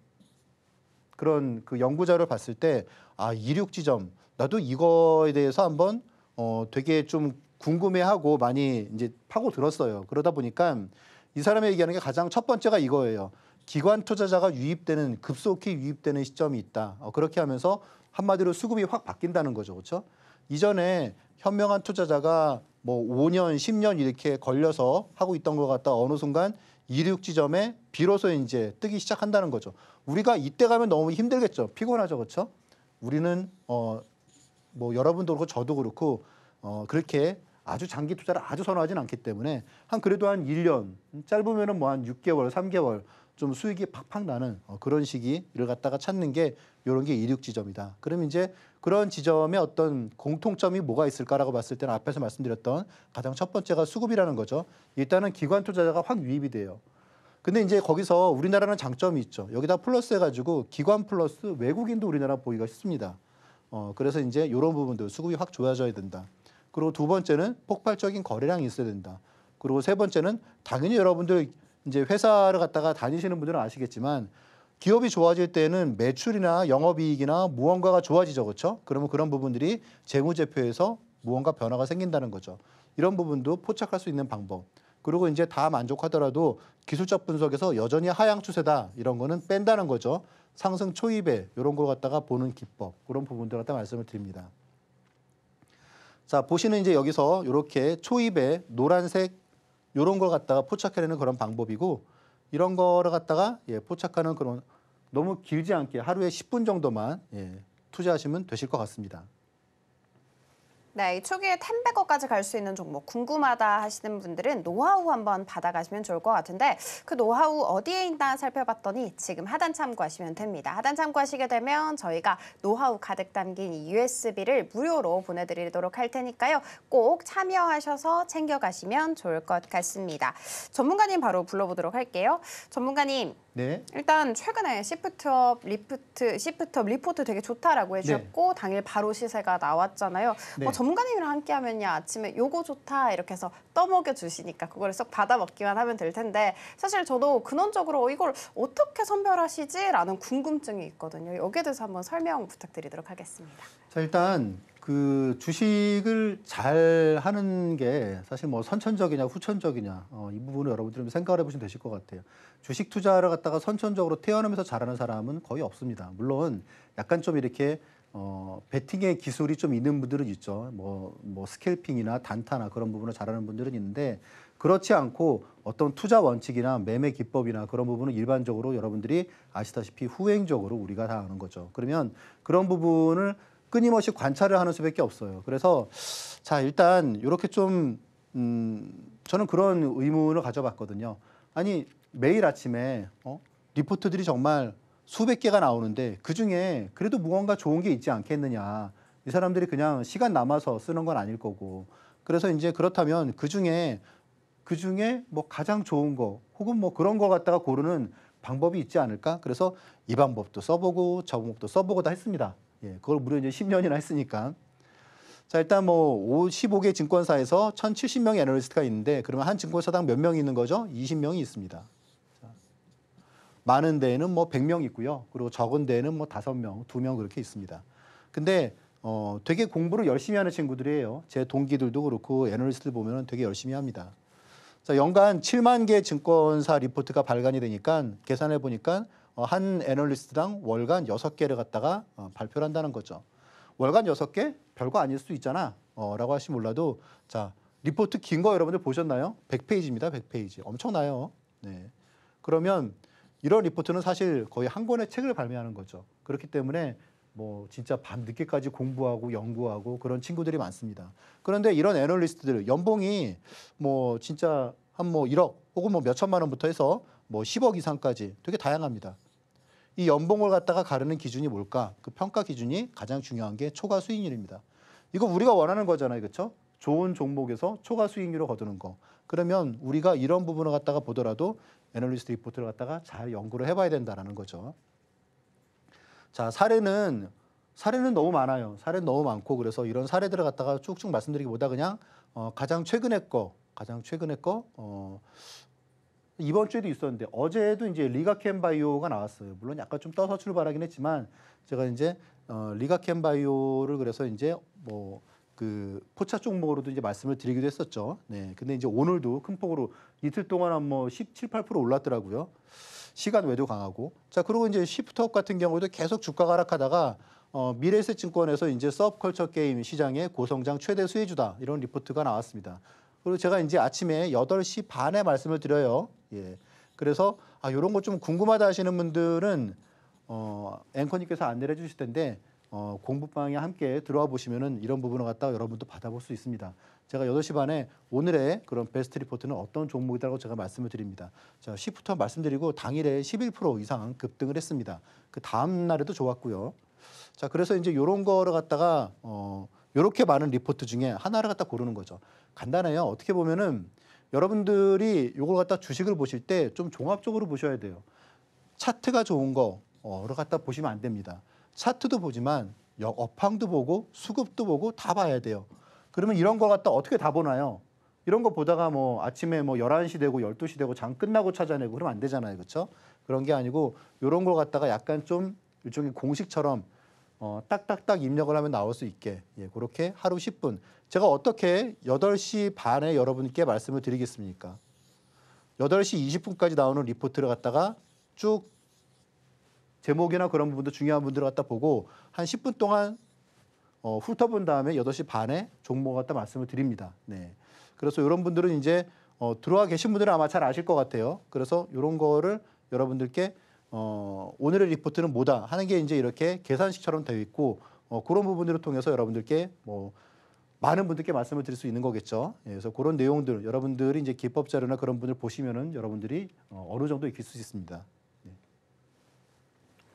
그런 그 연구자를 봤을 때 아 이륙 지점 나도 이거에 대해서 한번 어, 되게 좀 궁금해하고 많이 이제 파고 들었어요. 그러다 보니까 이 사람이 얘기하는 게 가장 첫 번째가 이거예요. 기관 투자자가 유입되는 급속히 유입되는 시점이 있다. 어, 그렇게 하면서 한마디로 수급이 확 바뀐다는 거죠, 그렇죠? 이전에 현명한 투자자가 뭐 5년, 10년 이렇게 걸려서 하고 있던 것 같다 어느 순간 이륙 지점에 비로소 이제 뜨기 시작한다는 거죠. 우리가 이때 가면 너무 힘들겠죠. 피곤하죠. 그렇죠? 우리는 어 뭐 여러분도 그렇고 저도 그렇고 어 그렇게 아주 장기 투자를 아주 선호하진 않기 때문에 한 그래도 한 1년 음, 짧으면은 뭐 한 6개월, 3개월 좀 수익이 팍팍 나는 어, 그런 시기를 갖다가 찾는 게 이런 게 이륙 지점이다. 그럼 이제 그런 지점에 어떤 공통점이 뭐가 있을까라고 봤을 때는 앞에서 말씀드렸던 가장 첫 번째가 수급이라는 거죠. 일단은 기관 투자자가 확 유입이 돼요. 근데 이제 거기서 우리나라는 장점이 있죠. 여기다 플러스 해가지고 기관 플러스 외국인도 우리나라 보기가 쉽습니다. 어, 그래서 이제 이런 부분들 수급이 확 좋아져야 된다. 그리고 두 번째는 폭발적인 거래량이 있어야 된다. 그리고 세 번째는 당연히 여러분들 이제 회사를 갖다가 다니시는 분들은 아시겠지만 기업이 좋아질 때는 매출이나 영업이익이나 무언가가 좋아지죠. 그렇죠? 그러면 그런 부분들이 재무제표에서 무언가 변화가 생긴다는 거죠. 이런 부분도 포착할 수 있는 방법. 그리고 이제 다 만족하더라도 기술적 분석에서 여전히 하향 추세다. 이런 거는 뺀다는 거죠. 상승 초입에 이런 걸 갖다가 보는 기법. 그런 부분들 갖다 말씀을 드립니다. 자, 보시는 이제 여기서 이렇게 초입에 노란색 이런 걸 갖다가 포착해내는 그런 방법이고 이런 거를 갖다가 예, 포착하는 그런 너무 길지 않게 하루에 10분 정도만 예, 투자하시면 되실 것 같습니다. 네, 이 초기에 텐베거까지 갈 수 있는 종목 궁금하다 하시는 분들은 노하우 한번 받아가시면 좋을 것 같은데 그 노하우 어디에 있나 살펴봤더니 지금 하단 참고하시면 됩니다. 하단 참고하시게 되면 저희가 노하우 가득 담긴 이 USB를 무료로 보내드리도록 할 테니까요. 꼭 참여하셔서 챙겨가시면 좋을 것 같습니다. 전문가님 바로 불러보도록 할게요. 전문가님. 네. 일단 최근에 시프트업 리프트 시프트업 리포트 되게 좋다라고 네. 해주셨고 네. 당일 바로 시세가 나왔잖아요. 뭐 네. 뭐 전문가님이랑 함께하면요 아침에 요거 좋다 이렇게 해서 떠먹여 주시니까 그거를 쏙 받아 먹기만 하면 될 텐데 사실 저도 근원적으로 어, 이걸 어떻게 선별하시지라는 궁금증이 있거든요. 여기에 대해서 한번 설명 부탁드리도록 하겠습니다. 자 일단 그 주식을 잘 하는 게 사실 뭐 선천적이냐 후천적이냐 어, 이 부분을 여러분들이 생각을 해보시면 되실 것 같아요. 주식 투자를 갖다가 선천적으로 태어나면서 잘하는 사람은 거의 없습니다. 물론 약간 좀 이렇게 어, 배팅의 기술이 좀 있는 분들은 있죠. 뭐, 뭐 스캘핑이나 단타나 그런 부분을 잘하는 분들은 있는데 그렇지 않고 어떤 투자 원칙이나 매매 기법이나 그런 부분은 일반적으로 여러분들이 아시다시피 후행적으로 우리가 다 아는 거죠. 그러면 그런 부분을 끊임없이 관찰을 하는 수밖에 없어요. 그래서 자 일단 이렇게 좀 음, 저는 그런 의문을 가져봤거든요. 아니 매일 아침에 어? 리포트들이 정말 수백 개가 나오는데 그 중에 그래도 무언가 좋은 게 있지 않겠느냐. 이 사람들이 그냥 시간 남아서 쓰는 건 아닐 거고. 그래서 이제 그렇다면 그 중에 그 중에 뭐 가장 좋은 거 혹은 뭐 그런 거 갖다가 고르는 방법이 있지 않을까? 그래서 이 방법도 써보고 저 방법도 써보고 다 했습니다. 예, 그걸 무려 이제 10년이나 했으니까. 자, 일단 뭐 15개 증권사에서 1,070명의 애널리스트가 있는데 그러면 한 증권사당 몇 명이 있는 거죠? 20명이 있습니다. 많은 데에는 뭐 100명 있고요. 그리고 적은 데에는 뭐 5명, 2명 그렇게 있습니다. 근데 어, 되게 공부를 열심히 하는 친구들이에요. 제 동기들도 그렇고 애널리스트들 보면 되게 열심히 합니다. 자, 연간 7만 개 증권사 리포트가 발간이 되니까 계산해 보니까 어, 한 애널리스트당 월간 6개를 갖다가 어, 발표를 한다는 거죠. 월간 6개? 별거 아닐 수 있잖아. 어, 라고 하시 면 몰라도 자, 리포트 긴 거 여러분들 보셨나요? 100페이지입니다. 100페이지. 엄청나요. 네. 그러면 이런 리포트는 사실 거의 한 권의 책을 발매하는 거죠. 그렇기 때문에 뭐 진짜 밤 늦게까지 공부하고 연구하고 그런 친구들이 많습니다. 그런데 이런 애널리스트들 연봉이 뭐 진짜 한 뭐 1억 혹은 뭐 몇천만 원부터 해서 뭐 10억 이상까지 되게 다양합니다. 이 연봉을 갖다가 가르는 기준이 뭘까? 그 평가 기준이 가장 중요한 게 초과 수익률입니다. 이거 우리가 원하는 거잖아요. 그렇죠? 좋은 종목에서 초과 수익률을 거두는 거. 그러면 우리가 이런 부분을 갖다가 보더라도 애널리스트 리포트를 갖다가 잘 연구를 해봐야 된다라는 거죠. 자 사례는 사례는 너무 많아요. 사례 너무 많고 그래서 이런 사례들을 갖다가 쭉쭉 말씀드리기보다 그냥 어, 가장 최근의 거, 가장 최근의 거 어, 이번 주에도 있었는데 어제도 이제 리가캠 바이오가 나왔어요. 물론 약간 좀 떠서 출발하긴 했지만 제가 이제 어, 리가캠 바이오를 그래서 이제 뭐그 포차 종목으로도 이제 말씀을 드리기도 했었죠. 네. 근데 이제 오늘도 큰 폭으로 이틀 동안 한 뭐 17, 8% 올랐더라고요. 시간 외도 강하고. 자, 그리고 이제 시프트업 같은 경우도 계속 주가가 하락하다가 어, 미래세증권에서 이제 서브컬처 게임 시장의 고성장 최대 수혜주다 이런 리포트가 나왔습니다. 그리고 제가 이제 아침에 8시 반에 말씀을 드려요. 예. 그래서 아, 이런 거 좀 궁금하다 하시는 분들은 어, 앵커님께서 안내를 해주실 텐데 어, 공부방에 함께 들어와 보시면은 이런 부분을 갖다가 여러분도 받아볼 수 있습니다. 제가 8시 반에 오늘의 그런 베스트 리포트는 어떤 종목이라고 제가 말씀을 드립니다. 자, 시프터 말씀드리고 당일에 11% 이상 급등을 했습니다. 그 다음 날에도 좋았고요. 자, 그래서 이제 요런 거를 갖다가 어 요렇게 많은 리포트 중에 하나를 갖다 고르는 거죠. 간단해요. 어떻게 보면은 여러분들이 요걸 갖다 주식을 보실 때 좀 종합적으로 보셔야 돼요. 차트가 좋은 거를 갖다 보시면 안 됩니다. 차트도 보지만 업황도 보고 수급도 보고 다 봐야 돼요. 그러면 이런 거 갖다 어떻게 다 보나요? 이런 거 보다가 뭐 아침에 뭐 11시 되고 12시 되고 장 끝나고 찾아내고 그러면 안 되잖아요. 그렇죠? 그런 게 아니고 이런 걸 갖다가 약간 좀 일종의 공식처럼 어, 딱딱딱 입력을 하면 나올 수 있게 예, 그렇게 하루 10분 제가 어떻게 8시 반에 여러분께 말씀을 드리겠습니까? 8시 20분까지 나오는 리포트를 갖다가 쭉 제목이나 그런 부분도 중요한 분들을 갖다 보고 한 10분 동안 어, 훑어본 다음에 8시 반에 종목 갖다 말씀을 드립니다. 네. 그래서 이런 분들은 이제 어, 들어와 계신 분들은 아마 잘 아실 것 같아요. 그래서 이런 거를 여러분들께 어, 오늘의 리포트는 뭐다 하는 게 이제 이렇게 계산식처럼 되어 있고 어, 그런 부분들을 통해서 여러분들께 뭐 많은 분들께 말씀을 드릴 수 있는 거겠죠. 예, 그래서 그런 내용들 여러분들이 이제 기법 자료나 그런 분들 보시면은 여러분들이 어, 어느 정도 익힐 수 있습니다.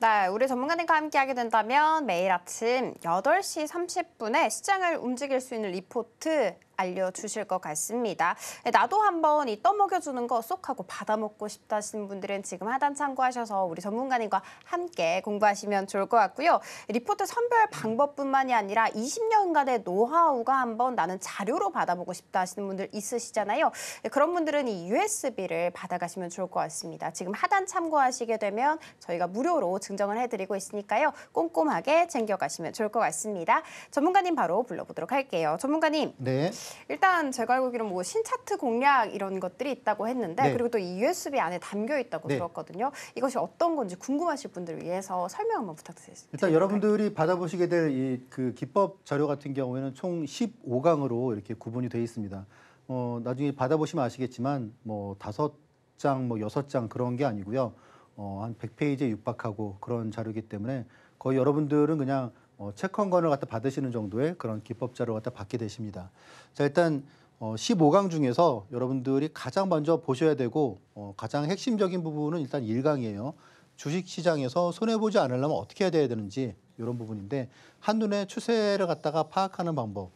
네, 우리 전문가님과 함께하게 된다면 매일 아침 8시 30분에 시장을 움직일 수 있는 리포트 알려주실 것 같습니다. 네, 나도 한번 이 떠먹여주는 거 쏙 하고 받아먹고 싶다 하시는 분들은 지금 하단 참고하셔서 우리 전문가님과 함께 공부하시면 좋을 것 같고요. 리포트 선별 방법뿐만이 아니라 20년간의 노하우가 한번 나는 자료로 받아보고 싶다 하시는 분들 있으시잖아요. 네, 그런 분들은 이 USB를 받아가시면 좋을 것 같습니다. 지금 하단 참고하시게 되면 저희가 무료로 증정을 해드리고 있으니까요. 꼼꼼하게 챙겨가시면 좋을 것 같습니다. 전문가님 바로 불러보도록 할게요. 전문가님. 네. 일단 제가 알고 있기로는 뭐 신차트 공략 이런 것들이 있다고 했는데 네. 그리고 또 이 USB 안에 담겨 있다고 네. 들었거든요. 이것이 어떤 건지 궁금하실 분들을 위해서 설명 한번 부탁드리겠습니다. 일단 여러분들이 받아보시게 될이그 기법 자료 같은 경우에는 총 15강으로 이렇게 구분이 되어 있습니다. 어, 나중에 받아보시면 아시겠지만 뭐 다섯 장, 뭐 여섯 장 그런 게 아니고요. 어, 한 100페이지에 육박하고 그런 자료이기 때문에 거의 여러분들은 그냥 어, 채권 건을 갖다 받으시는 정도의 그런 기법 자료를 갖다 받게 되십니다. 자 일단 어, 15강 중에서 여러분들이 가장 먼저 보셔야 되고 어, 가장 핵심적인 부분은 일단 1강이에요. 주식시장에서 손해보지 않으려면 어떻게 해야 되는지 이런 부분인데 한눈에 추세를 갖다가 파악하는 방법.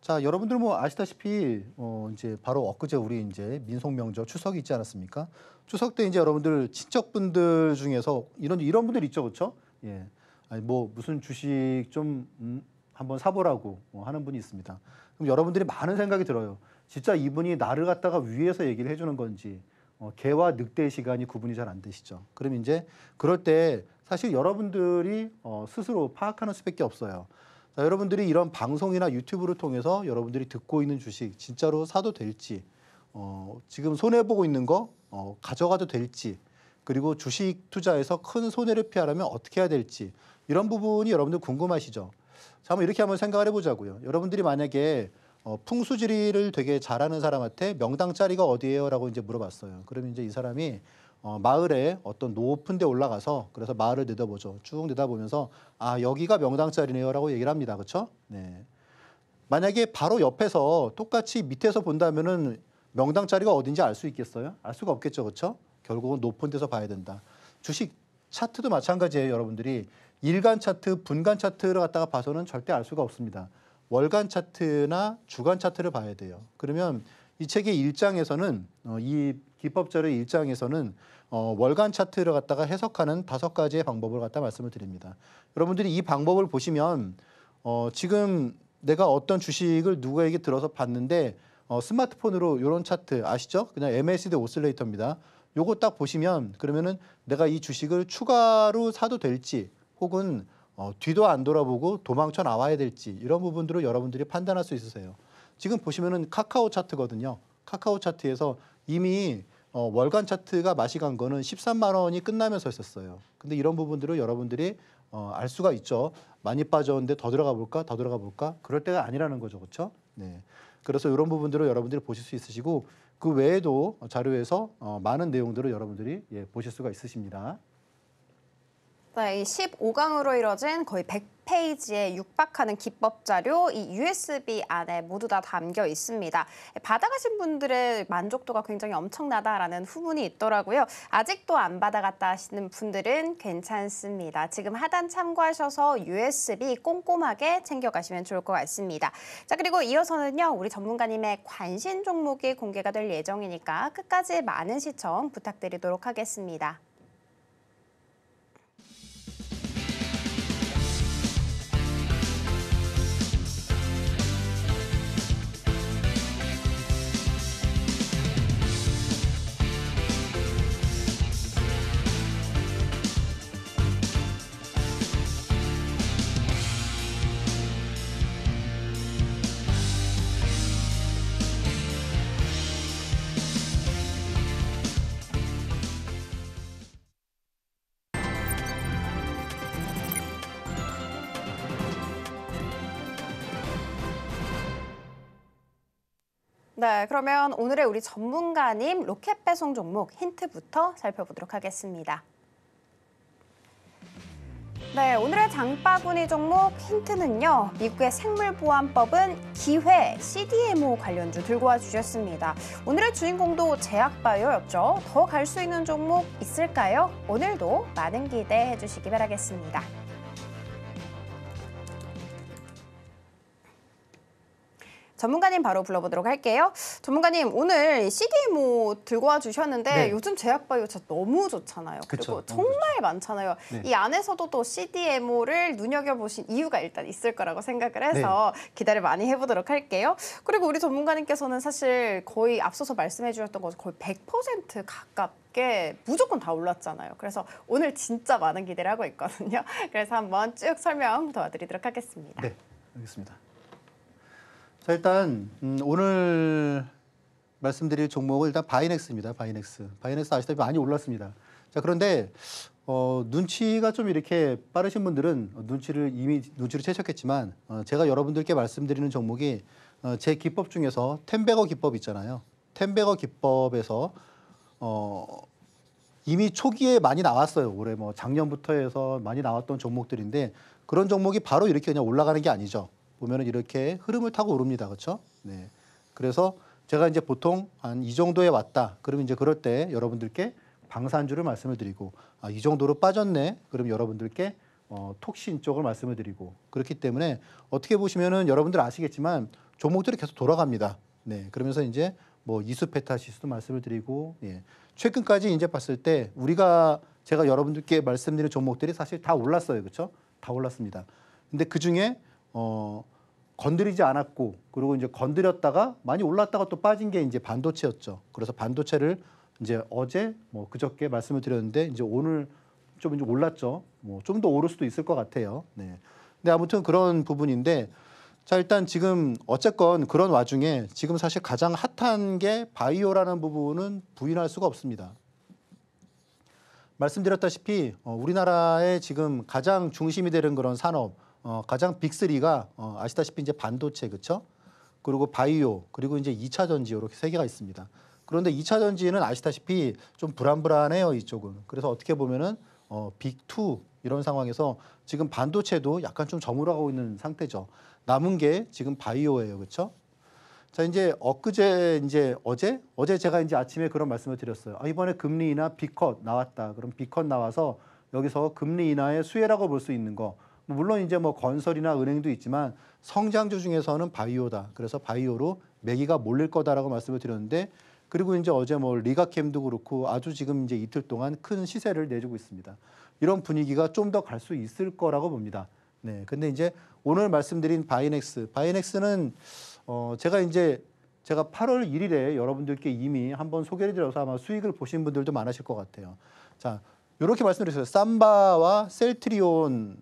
자, 여러분들 뭐 아시다시피 어 이제 바로 엊그제 우리 이제 민속명절 추석이 있지 않았습니까? 추석 때 이제 여러분들 친척분들 중에서 이런 이런 분들 있죠, 그렇죠? 예. 아니 뭐 무슨 주식 좀 음, 한번 사보라고 뭐 하는 분이 있습니다. 그럼 여러분들이 많은 생각이 들어요. 진짜 이분이 나를 갖다가 위에서 얘기를 해주는 건지 어, 개와 늑대의 시간이 구분이 잘 안 되시죠. 그럼 이제 그럴 때 사실 여러분들이 어, 스스로 파악하는 수밖에 없어요. 자, 여러분들이 이런 방송이나 유튜브를 통해서 여러분들이 듣고 있는 주식 진짜로 사도 될지 어, 지금 손해 보고 있는 거 어, 가져가도 될지 그리고 주식 투자에서 큰 손해를 피하려면 어떻게 해야 될지 이런 부분이 여러분들 궁금하시죠? 자, 한번 이렇게 한번 생각을 해보자고요. 여러분들이 만약에 어, 풍수지리를 되게 잘하는 사람한테 명당 자리가 어디예요? 라고 이제 물어봤어요. 그러면 이제 이 사람이 어, 마을에 어떤 높은 데 올라가서 그래서 마을을 내다보죠. 쭉 내다보면서 아, 여기가 명당 자리네요. 라고 얘기를 합니다. 그렇죠? 네. 만약에 바로 옆에서 똑같이 밑에서 본다면은 명당 자리가 어딘지 알 수 있겠어요? 알 수가 없겠죠. 그렇죠? 결국은 높은 데서 봐야 된다. 주식 차트도 마찬가지예요. 여러분들이 일간 차트, 분간 차트를 갖다가 봐서는 절대 알 수가 없습니다. 월간 차트나 주간 차트를 봐야 돼요. 그러면 이 책의 일장에서는 어, 이 기법절의 일장에서는 어, 월간 차트를 갖다가 해석하는 다섯 가지의 방법을 갖다 말씀을 드립니다. 여러분들이 이 방법을 보시면 어, 지금 내가 어떤 주식을 누구에게 들어서 봤는데 어, 스마트폰으로 이런 차트 아시죠? 그냥 MACD 오슬레이터입니다. 요거 딱 보시면 그러면은 내가 이 주식을 추가로 사도 될지 혹은 어, 뒤도 안 돌아보고 도망쳐 나와야 될지 이런 부분들을 여러분들이 판단할 수 있으세요. 지금 보시면은 카카오 차트거든요. 카카오 차트에서 이미 어, 월간 차트가 맛이 간 거는 13만 원이 끝나면서 했었어요 근데 이런 부분들을 여러분들이 어, 알 수가 있죠. 많이 빠졌는데 더 들어가 볼까? 더 들어가 볼까? 그럴 때가 아니라는 거죠. 그렇죠? 네. 그래서 이런 부분들을 여러분들이 보실 수 있으시고 그 외에도 자료에서 어, 많은 내용들을 여러분들이 예, 보실 수가 있으십니다. 이 15강으로 이뤄진 거의 1 0 0페이지의 육박하는 기법 자료 이 USB 안에 모두 다 담겨 있습니다. 받아가신 분들의 만족도가 굉장히 엄청나다라는 후문이 있더라고요. 아직도 안 받아갔다 하시는 분들은 괜찮습니다. 지금 하단 참고하셔서 USB 꼼꼼하게 챙겨가시면 좋을 것 같습니다. 자 그리고 이어서는요. 우리 전문가님의 관심 종목이 공개가 될 예정이니까 끝까지 많은 시청 부탁드리도록 하겠습니다. 네, 그러면 오늘의 우리 전문가님 로켓 배송 종목 힌트부터 살펴보도록 하겠습니다. 네, 오늘의 장바구니 종목 힌트는요. 미국의 생물보안법은 기회 CDMO 관련주 들고 와 주셨습니다. 오늘의 주인공도 제약바이오였죠. 더 갈 수 있는 종목 있을까요? 오늘도 많은 기대해 주시기 바라겠습니다. 전문가님 바로 불러보도록 할게요. 전문가님 오늘 CDMO 뭐 들고 와 주셨는데 네. 요즘 제약바이오차 너무 좋잖아요. 그쵸, 그리고 정말 많잖아요. 네. 이 안에서도 또 CDMO를 눈여겨보신 이유가 일단 있을 거라고 생각을 해서 네. 기대를 많이 해보도록 할게요. 그리고 우리 전문가님께서는 사실 거의 앞서서 말씀해 주셨던 것 거의 100%가깝 무조건 다 올랐잖아요. 그래서 오늘 진짜 많은 기대를 하고 있거든요. 그래서 한번 쭉 설명 도와드리도록 하겠습니다. 네, 알겠습니다. 자 일단 음, 오늘 말씀드릴 종목은 일단 바이넥스입니다. 바이넥스. 바이넥스 아시다시피 많이 올랐습니다. 자 그런데 어, 눈치가 좀 이렇게 빠르신 분들은 눈치를 이미 눈치를 채셨겠지만 어, 제가 여러분들께 말씀드리는 종목이 어, 제 기법 중에서 텐베거 기법 있잖아요. 텐베거 기법에서 어, 이미 초기에 많이 나왔어요. 올해 뭐 작년부터 해서 많이 나왔던 종목들인데 그런 종목이 바로 이렇게 그냥 올라가는 게 아니죠. 보면은 이렇게 흐름을 타고 오릅니다. 그렇죠? 네. 그래서 제가 이제 보통 한 이 정도에 왔다. 그러면 이제 그럴 때 여러분들께 방산주를 말씀을 드리고 아, 이 정도로 빠졌네. 그럼 여러분들께 어, 톡신 쪽을 말씀을 드리고 그렇기 때문에 어떻게 보시면은 여러분들 아시겠지만 종목들이 계속 돌아갑니다. 네. 그러면서 이제 뭐 이수페타시스도 말씀을 드리고 예. 최근까지 이제 봤을 때 우리가 제가 여러분들께 말씀드린 종목들이 사실 다 올랐어요. 그렇죠? 다 올랐습니다. 근데 그중에 어, 건드리지 않았고 그리고 이제 건드렸다가 많이 올랐다가 또 빠진 게 이제 반도체였죠. 그래서 반도체를 이제 어제 뭐 그저께 말씀을 드렸는데 이제 오늘 좀 이제 올랐죠. 뭐 좀 더 오를 수도 있을 것 같아요. 네. 근데 아무튼 그런 부분인데 자 일단 지금 어쨌건 그런 와중에 지금 사실 가장 핫한 게 바이오라는 부분은 부인할 수가 없습니다. 말씀드렸다시피 어, 우리나라의 지금 가장 중심이 되는 그런 산업 어, 가장 빅3가 어, 아시다시피 이제 반도체 그쵸? 그리고 바이오 그리고 이제 2차 전지 이렇게 세 개가 있습니다. 그런데 2차 전지는 아시다시피 좀 불안불안해요 이쪽은. 그래서 어떻게 보면은 어, 빅2 이런 상황에서 지금 반도체도 약간 좀 저물어가고 있는 상태죠. 남은 게 지금 바이오예요, 그렇죠? 자 이제 엊그제 이제 어제 어제 제가 이제 아침에 그런 말씀을 드렸어요. 아, 이번에 금리 인하 비컷 나왔다. 그럼 비컷 나와서 여기서 금리 인하의 수혜라고 볼 수 있는 거뭐 물론 이제 뭐 건설이나 은행도 있지만 성장주 중에서는 바이오다. 그래서 바이오로 매기가 몰릴 거다라고 말씀을 드렸는데 그리고 이제 어제 뭐 리가캠도 그렇고 아주 지금 이제 이틀 동안 큰 시세를 내주고 있습니다. 이런 분위기가 좀 더 갈 수 있을 거라고 봅니다. 네. 근데 이제 오늘 말씀드린 바이넥스, 바이넥스는 어 제가 이제 제가 8월 1일에 여러분들께 이미 한번 소개를 드려서 아마 수익을 보신 분들도 많으실 것 같아요. 자, 이렇게 말씀드렸어요. 삼바와 셀트리온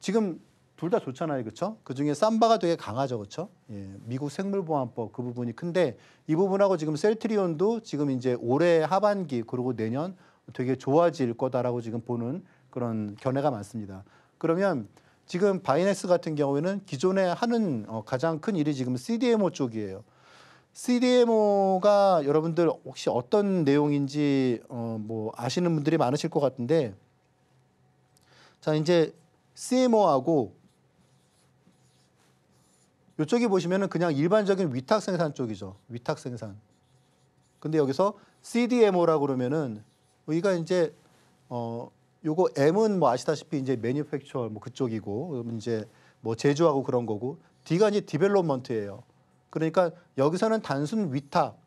지금 둘 다 좋잖아요. 그렇죠? 그중에 삼바가 되게 강하죠. 그렇죠? 예, 미국 생물보안법 그 부분이 큰데 이 부분하고 지금 셀트리온도 지금 이제 올해 하반기 그리고 내년 되게 좋아질 거다라고 지금 보는 그런 견해가 많습니다. 그러면 지금 바이넥스 같은 경우에는 기존에 하는 어, 가장 큰 일이 지금 CDMO 쪽이에요. CDMO가 여러분들 혹시 어떤 내용인지 어, 뭐 아시는 분들이 많으실 것 같은데 자 이제 CMO하고 이쪽이 보시면은 그냥 일반적인 위탁 생산 쪽이죠. 위탁 생산. 근데 여기서 CDMO라고 그러면은 여기가 이제 어 요거 M은 뭐 아시다시피 이제 매니팩처 뭐 그쪽이고 이제 뭐 제조하고 그런 거고 D가 이제 디벨롭먼트예요. 그러니까 여기서는 단순 위탁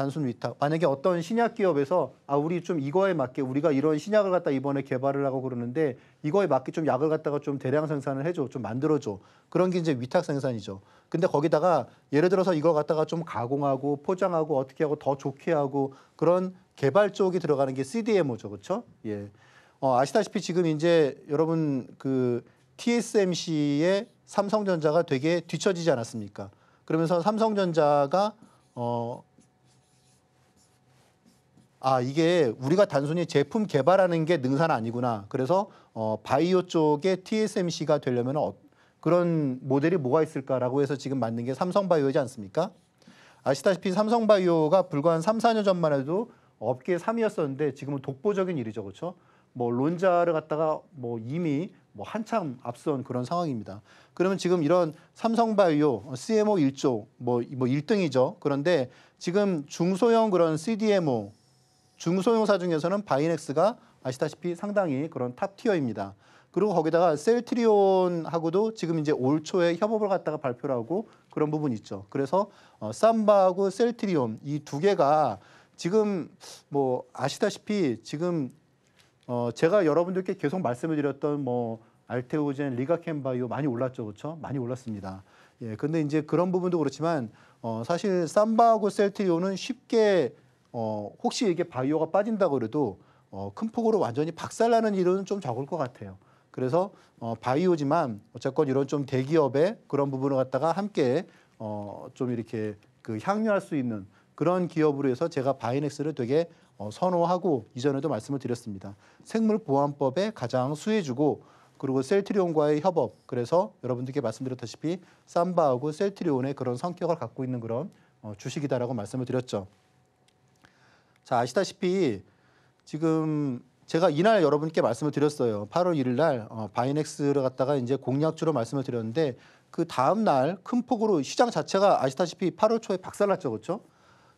단순 위탁. 만약에 어떤 신약 기업에서 아 우리 좀 이거에 맞게 우리가 이런 신약을 갖다 이번에 개발을 하고 그러는데 이거에 맞게 좀 약을 갖다가 좀 대량 생산을 해줘, 좀 만들어줘. 그런 게 이제 위탁 생산이죠. 근데 거기다가 예를 들어서 이걸 갖다가 좀 가공하고 포장하고 어떻게 하고 더 좋게 하고 그런 개발 쪽이 들어가는 게 CDMO죠, 그렇죠? 예. 어, 아시다시피 지금 이제 여러분 그 TSMC의 삼성전자가 되게 뒤처지지 않았습니까? 그러면서 삼성전자가 어, 아 이게 우리가 단순히 제품 개발하는 게 능사는 아니구나. 그래서 어, 바이오 쪽에 TSMC가 되려면 어, 그런 모델이 뭐가 있을까라고 해서 지금 만든 게 삼성바이오이지 않습니까? 아시다시피 삼성바이오가 불과 한 3, 4년 전만 해도 업계 3위였었는데 지금은 독보적인 일이죠. 그렇죠? 뭐 론자를 갖다가 뭐 이미 뭐 한참 앞선 그런 상황입니다. 그러면 지금 이런 삼성바이오, CMO 1조 뭐, 뭐 1등이죠. 그런데 지금 중소형 그런 CDMO 중소형사 중에서는 바이넥스가 아시다시피 상당히 그런 탑티어입니다. 그리고 거기다가 셀트리온하고도 지금 이제 올 초에 협업을 갖다가 발표를 하고 그런 부분이 있죠. 그래서 어, 삼바하고 셀트리온 이 두 개가 지금 뭐 아시다시피 지금 어, 제가 여러분들께 계속 말씀을 드렸던 뭐 알테오젠, 리가캔바이오 많이 올랐죠. 그렇죠? 많이 올랐습니다. 예, 근데 이제 그런 부분도 그렇지만 어, 사실 삼바하고 셀트리온은 쉽게 어, 혹시 이게 바이오가 빠진다 고 그래도 어, 큰 폭으로 완전히 박살나는 일은 좀 적을 것 같아요. 그래서 어, 바이오지만 어쨌건 이런 좀 대기업의 그런 부분을 갖다가 함께 어, 좀 이렇게 그 향유할 수 있는 그런 기업으로 해서 제가 바이넥스를 되게 어, 선호하고 이전에도 말씀을 드렸습니다. 생물보안법에 가장 수혜주고 그리고 셀트리온과의 협업 그래서 여러분들께 말씀드렸다시피 삼바하고 셀트리온의 그런 성격을 갖고 있는 그런 어, 주식이다라고 말씀을 드렸죠. 자, 아시다시피 지금 제가 이날 여러분께 말씀을 드렸어요. 8월 1일 날 어, 바이넥스를 갖다가 이제 공략주로 말씀을 드렸는데 그 다음 날 큰 폭으로 시장 자체가 아시다시피 8월 초에 박살났죠. 그렇죠?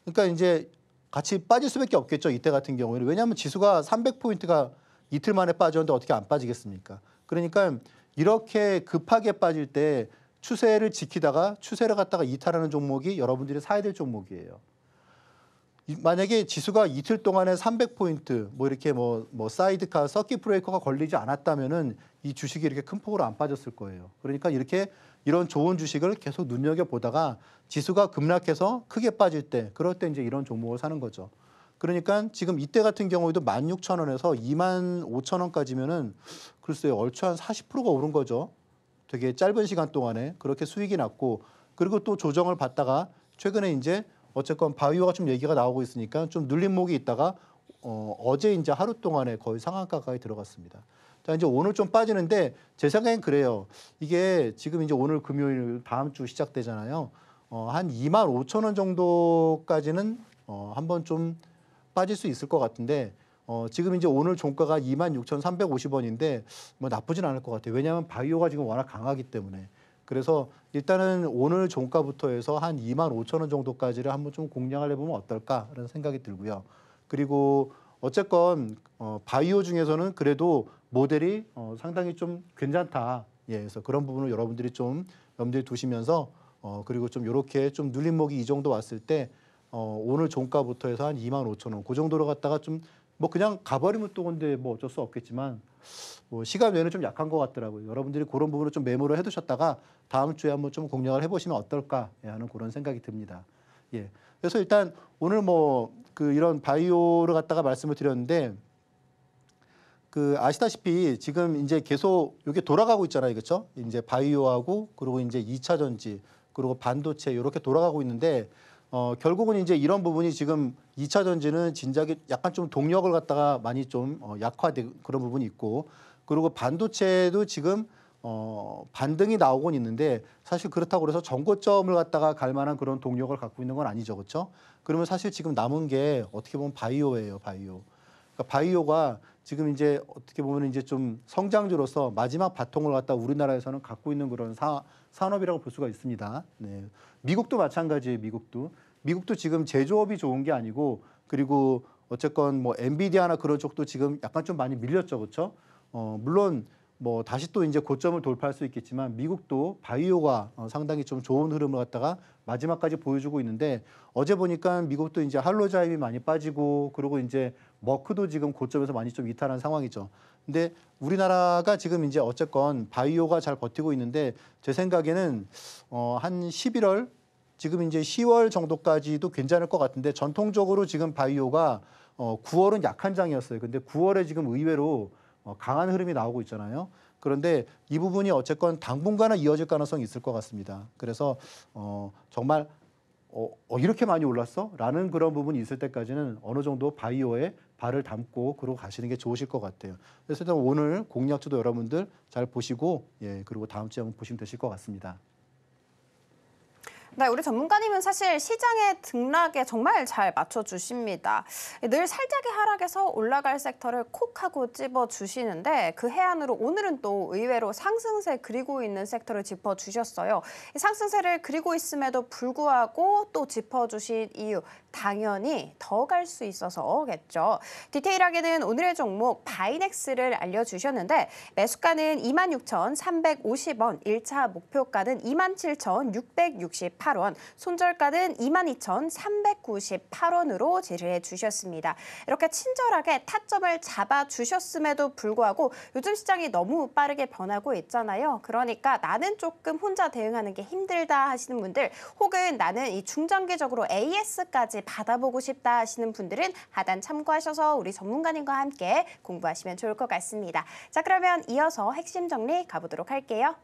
그러니까 이제 같이 빠질 수밖에 없겠죠. 이때 같은 경우에는 왜냐하면 지수가 300포인트가 이틀 만에 빠졌는데 어떻게 안 빠지겠습니까? 그러니까 이렇게 급하게 빠질 때 추세를 지키다가 추세를 갖다가 이탈하는 종목이 여러분들이 사야 될 종목이에요. 만약에 지수가 이틀 동안에 300포인트 뭐 이렇게 뭐, 뭐 사이드카 서킷 브레이커가 걸리지 않았다면은 이 주식이 이렇게 큰 폭으로 안 빠졌을 거예요. 그러니까 이렇게 이런 좋은 주식을 계속 눈여겨 보다가 지수가 급락해서 크게 빠질 때 그럴 때 이제 이런 종목을 사는 거죠. 그러니까 지금 이때 같은 경우에도 16,000원에서 25,000원까지면은 글쎄요. 얼추 한 40%가 오른 거죠. 되게 짧은 시간 동안에 그렇게 수익이 났고 그리고 또 조정을 받다가 최근에 이제 어쨌건 바이오가 좀 얘기가 나오고 있으니까 좀 눌림목이 있다가 어, 어제 이제 하루 동안에 거의 상한가까지 들어갔습니다. 자 이제 오늘 좀 빠지는데 제 생각엔 그래요. 이게 지금 이제 오늘 금요일 다음 주 시작되잖아요. 어, 한 2만 5천 원 정도까지는 어, 한번 좀 빠질 수 있을 것 같은데 어, 지금 이제 오늘 종가가 26,350원인데 뭐 나쁘진 않을 것 같아요. 왜냐하면 바이오가 지금 워낙 강하기 때문에. 그래서 일단은 오늘 종가부터 해서 한 2만 5천 원 정도까지를 한번 좀 공략을 해보면 어떨까라는 생각이 들고요. 그리고 어쨌건 어, 바이오 중에서는 그래도 모델이 어, 상당히 좀 괜찮다. 예, 그래서 그런 부분을 여러분들이 좀 염두에 두시면서 어, 그리고 좀 이렇게 좀 눌림목이 이 정도 왔을 때 어, 오늘 종가부터 해서 한 2만 5천 원, 그 정도로 갔다가 좀뭐 그냥 가버리면 또 근데 뭐 어쩔 수 없겠지만 뭐 시간 외에는 좀 약한 것 같더라고요. 여러분들이 그런 부분을 좀 메모를 해두셨다가 다음 주에 한번 좀 공략을 해보시면 어떨까 예, 하는 그런 생각이 듭니다. 예. 그래서 일단 오늘 뭐 그 이런 바이오를 갖다가 말씀을 드렸는데 그 아시다시피 지금 이제 계속 이게 돌아가고 있잖아요. 그렇죠? 이제 바이오하고 그리고 이제 이차 전지 그리고 반도체 이렇게 돌아가고 있는데 어, 결국은 이제 이런 부분이 지금 2차 전지는 진작에 약간 좀 동력을 갖다가 많이 좀 어, 약화된 그런 부분이 있고 그리고 반도체도 지금 어, 반등이 나오곤 있는데 사실 그렇다고 그래서 정고점을 갖다가 갈 만한 그런 동력을 갖고 있는 건 아니죠. 그렇죠? 그러면 사실 지금 남은 게 어떻게 보면 바이오예요, 바이오. 그러니까 바이오가 지금 이제 어떻게 보면 이제 좀 성장주로서 마지막 바통을 갖다 우리나라에서는 갖고 있는 그런 사, 산업이라고 볼 수가 있습니다. 네. 미국도 마찬가지예요. 미국도 미국도 지금 제조업이 좋은 게 아니고 그리고 어쨌건 뭐 엔비디아나 그런 쪽도 지금 약간 좀 많이 밀렸죠, 그렇죠? 어, 물론 뭐 다시 또 이제 고점을 돌파할 수 있겠지만 미국도 바이오가 어, 상당히 좀 좋은 흐름을 갖다가 마지막까지 보여주고 있는데 어제 보니까 미국도 이제 할로자임이 많이 빠지고 그리고 이제 머크도 지금 고점에서 많이 좀 이탈한 상황이죠. 근데 우리나라가 지금 이제 어쨌건 바이오가 잘 버티고 있는데 제 생각에는 어, 한 11월 지금 이제 10월 정도까지도 괜찮을 것 같은데 전통적으로 지금 바이오가 어, 9월은 약한 장이었어요. 근데 9월에 지금 의외로 어, 강한 흐름이 나오고 있잖아요. 그런데 이 부분이 어쨌건 당분간은 이어질 가능성이 있을 것 같습니다. 그래서 어, 정말 어, 어, 이렇게 많이 올랐어? 라는 그런 부분이 있을 때까지는 어느 정도 바이오에 발을 담고 그러고 가시는 게 좋으실 것 같아요. 그래서 일단 오늘 공략주도 여러분들 잘 보시고 예, 그리고 다음 주에 한번 보시면 되실 것 같습니다. 네, 우리 전문가님은 사실 시장의 등락에 정말 잘 맞춰주십니다. 늘 살짝의 하락에서 올라갈 섹터를 콕 하고 집어주시는데그 해안으로 오늘은 또 의외로 상승세 그리고 있는 섹터를 짚어주셨어요. 상승세를 그리고 있음에도 불구하고 또 짚어주신 이유 당연히 더 갈 수 있어서겠죠. 디테일하게는 오늘의 종목 바이넥스를 알려주셨는데 매수가는 26,350원, 1차 목표가는 27,660원. 2,298원, 손절가는 22,398원으로 제시해 주셨습니다. 이렇게 친절하게 타점을 잡아 주셨음에도 불구하고 요즘 시장이 너무 빠르게 변하고 있잖아요. 그러니까 나는 조금 혼자 대응하는 게 힘들다 하시는 분들 혹은 나는 이 중장기적으로 AS까지 받아보고 싶다 하시는 분들은 하단 참고하셔서 우리 전문가님과 함께 공부하시면 좋을 것 같습니다. 자 그러면 이어서 핵심 정리 가보도록 할게요.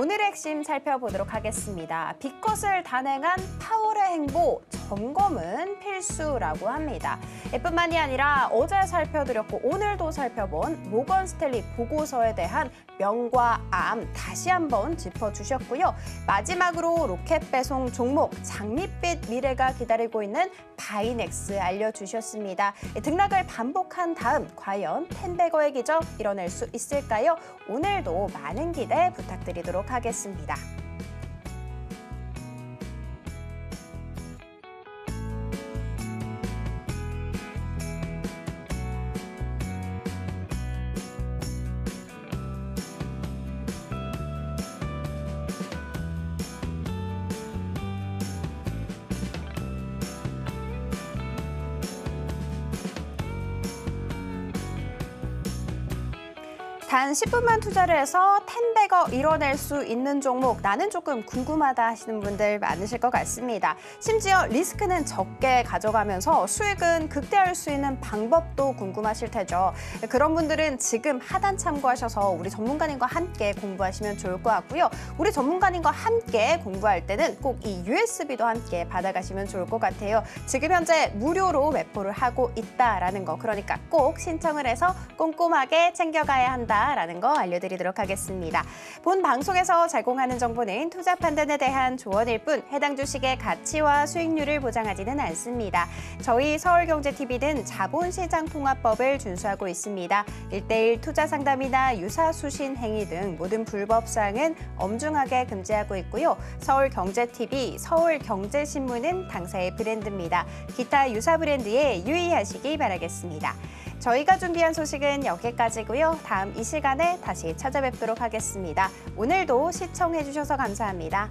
오늘의 핵심 살펴보도록 하겠습니다. 비컷을 단행한 파월의 행보 점검은 필수라고 합니다. 뿐만이 아니라 어제 살펴드렸고 오늘도 살펴본 모건 스텔리 보고서에 대한 명과 암 다시 한번 짚어주셨고요. 마지막으로 로켓 배송 종목 장밋빛 미래가 기다리고 있는 바이넥스 알려주셨습니다. 예, 등락을 반복한 다음 과연 텐베거의 기적 이뤄낼 수 있을까요? 오늘도 많은 기대 부탁드리도록 하겠습니다. 단 10분만 투자를 해서 1 0베거 이뤄낼 수 있는 종목 나는 조금 궁금하다 하시는 분들 많으실 것 같습니다. 심지어 리스크는 적게 가져가면서 수익은 극대화할 수 있는 방법도 궁금하실 테죠. 그런 분들은 지금 하단 참고하셔서 우리 전문가님과 함께 공부하시면 좋을 것 같고요. 우리 전문가님과 함께 공부할 때는 꼭 이 USB도 함께 받아가시면 좋을 것 같아요. 지금 현재 무료로 배포를 하고 있다라는 거 그러니까 꼭 신청을 해서 꼼꼼하게 챙겨가야 한다. 있다라는 거 알려드리도록 하겠습니다. 본 방송에서 제공하는 정보는 투자 판단에 대한 조언일 뿐 해당 주식의 가치와 수익률을 보장하지는 않습니다. 저희 서울경제TV 는자본시장통합법을 준수하고 있습니다. 일대일 투자 상담이나 유사수신 행위 등 모든 불법 사항은 엄중하게 금지하고 있고요. 서울경제TV, 서울경제신문은 당사의 브랜드입니다. 기타 유사 브랜드에 유의하시기 바라겠습니다. 저희가 준비한 소식은 여기까지고요. 다음 이 시간에 다시 찾아뵙도록 하겠습니다. 오늘도 시청해주셔서 감사합니다.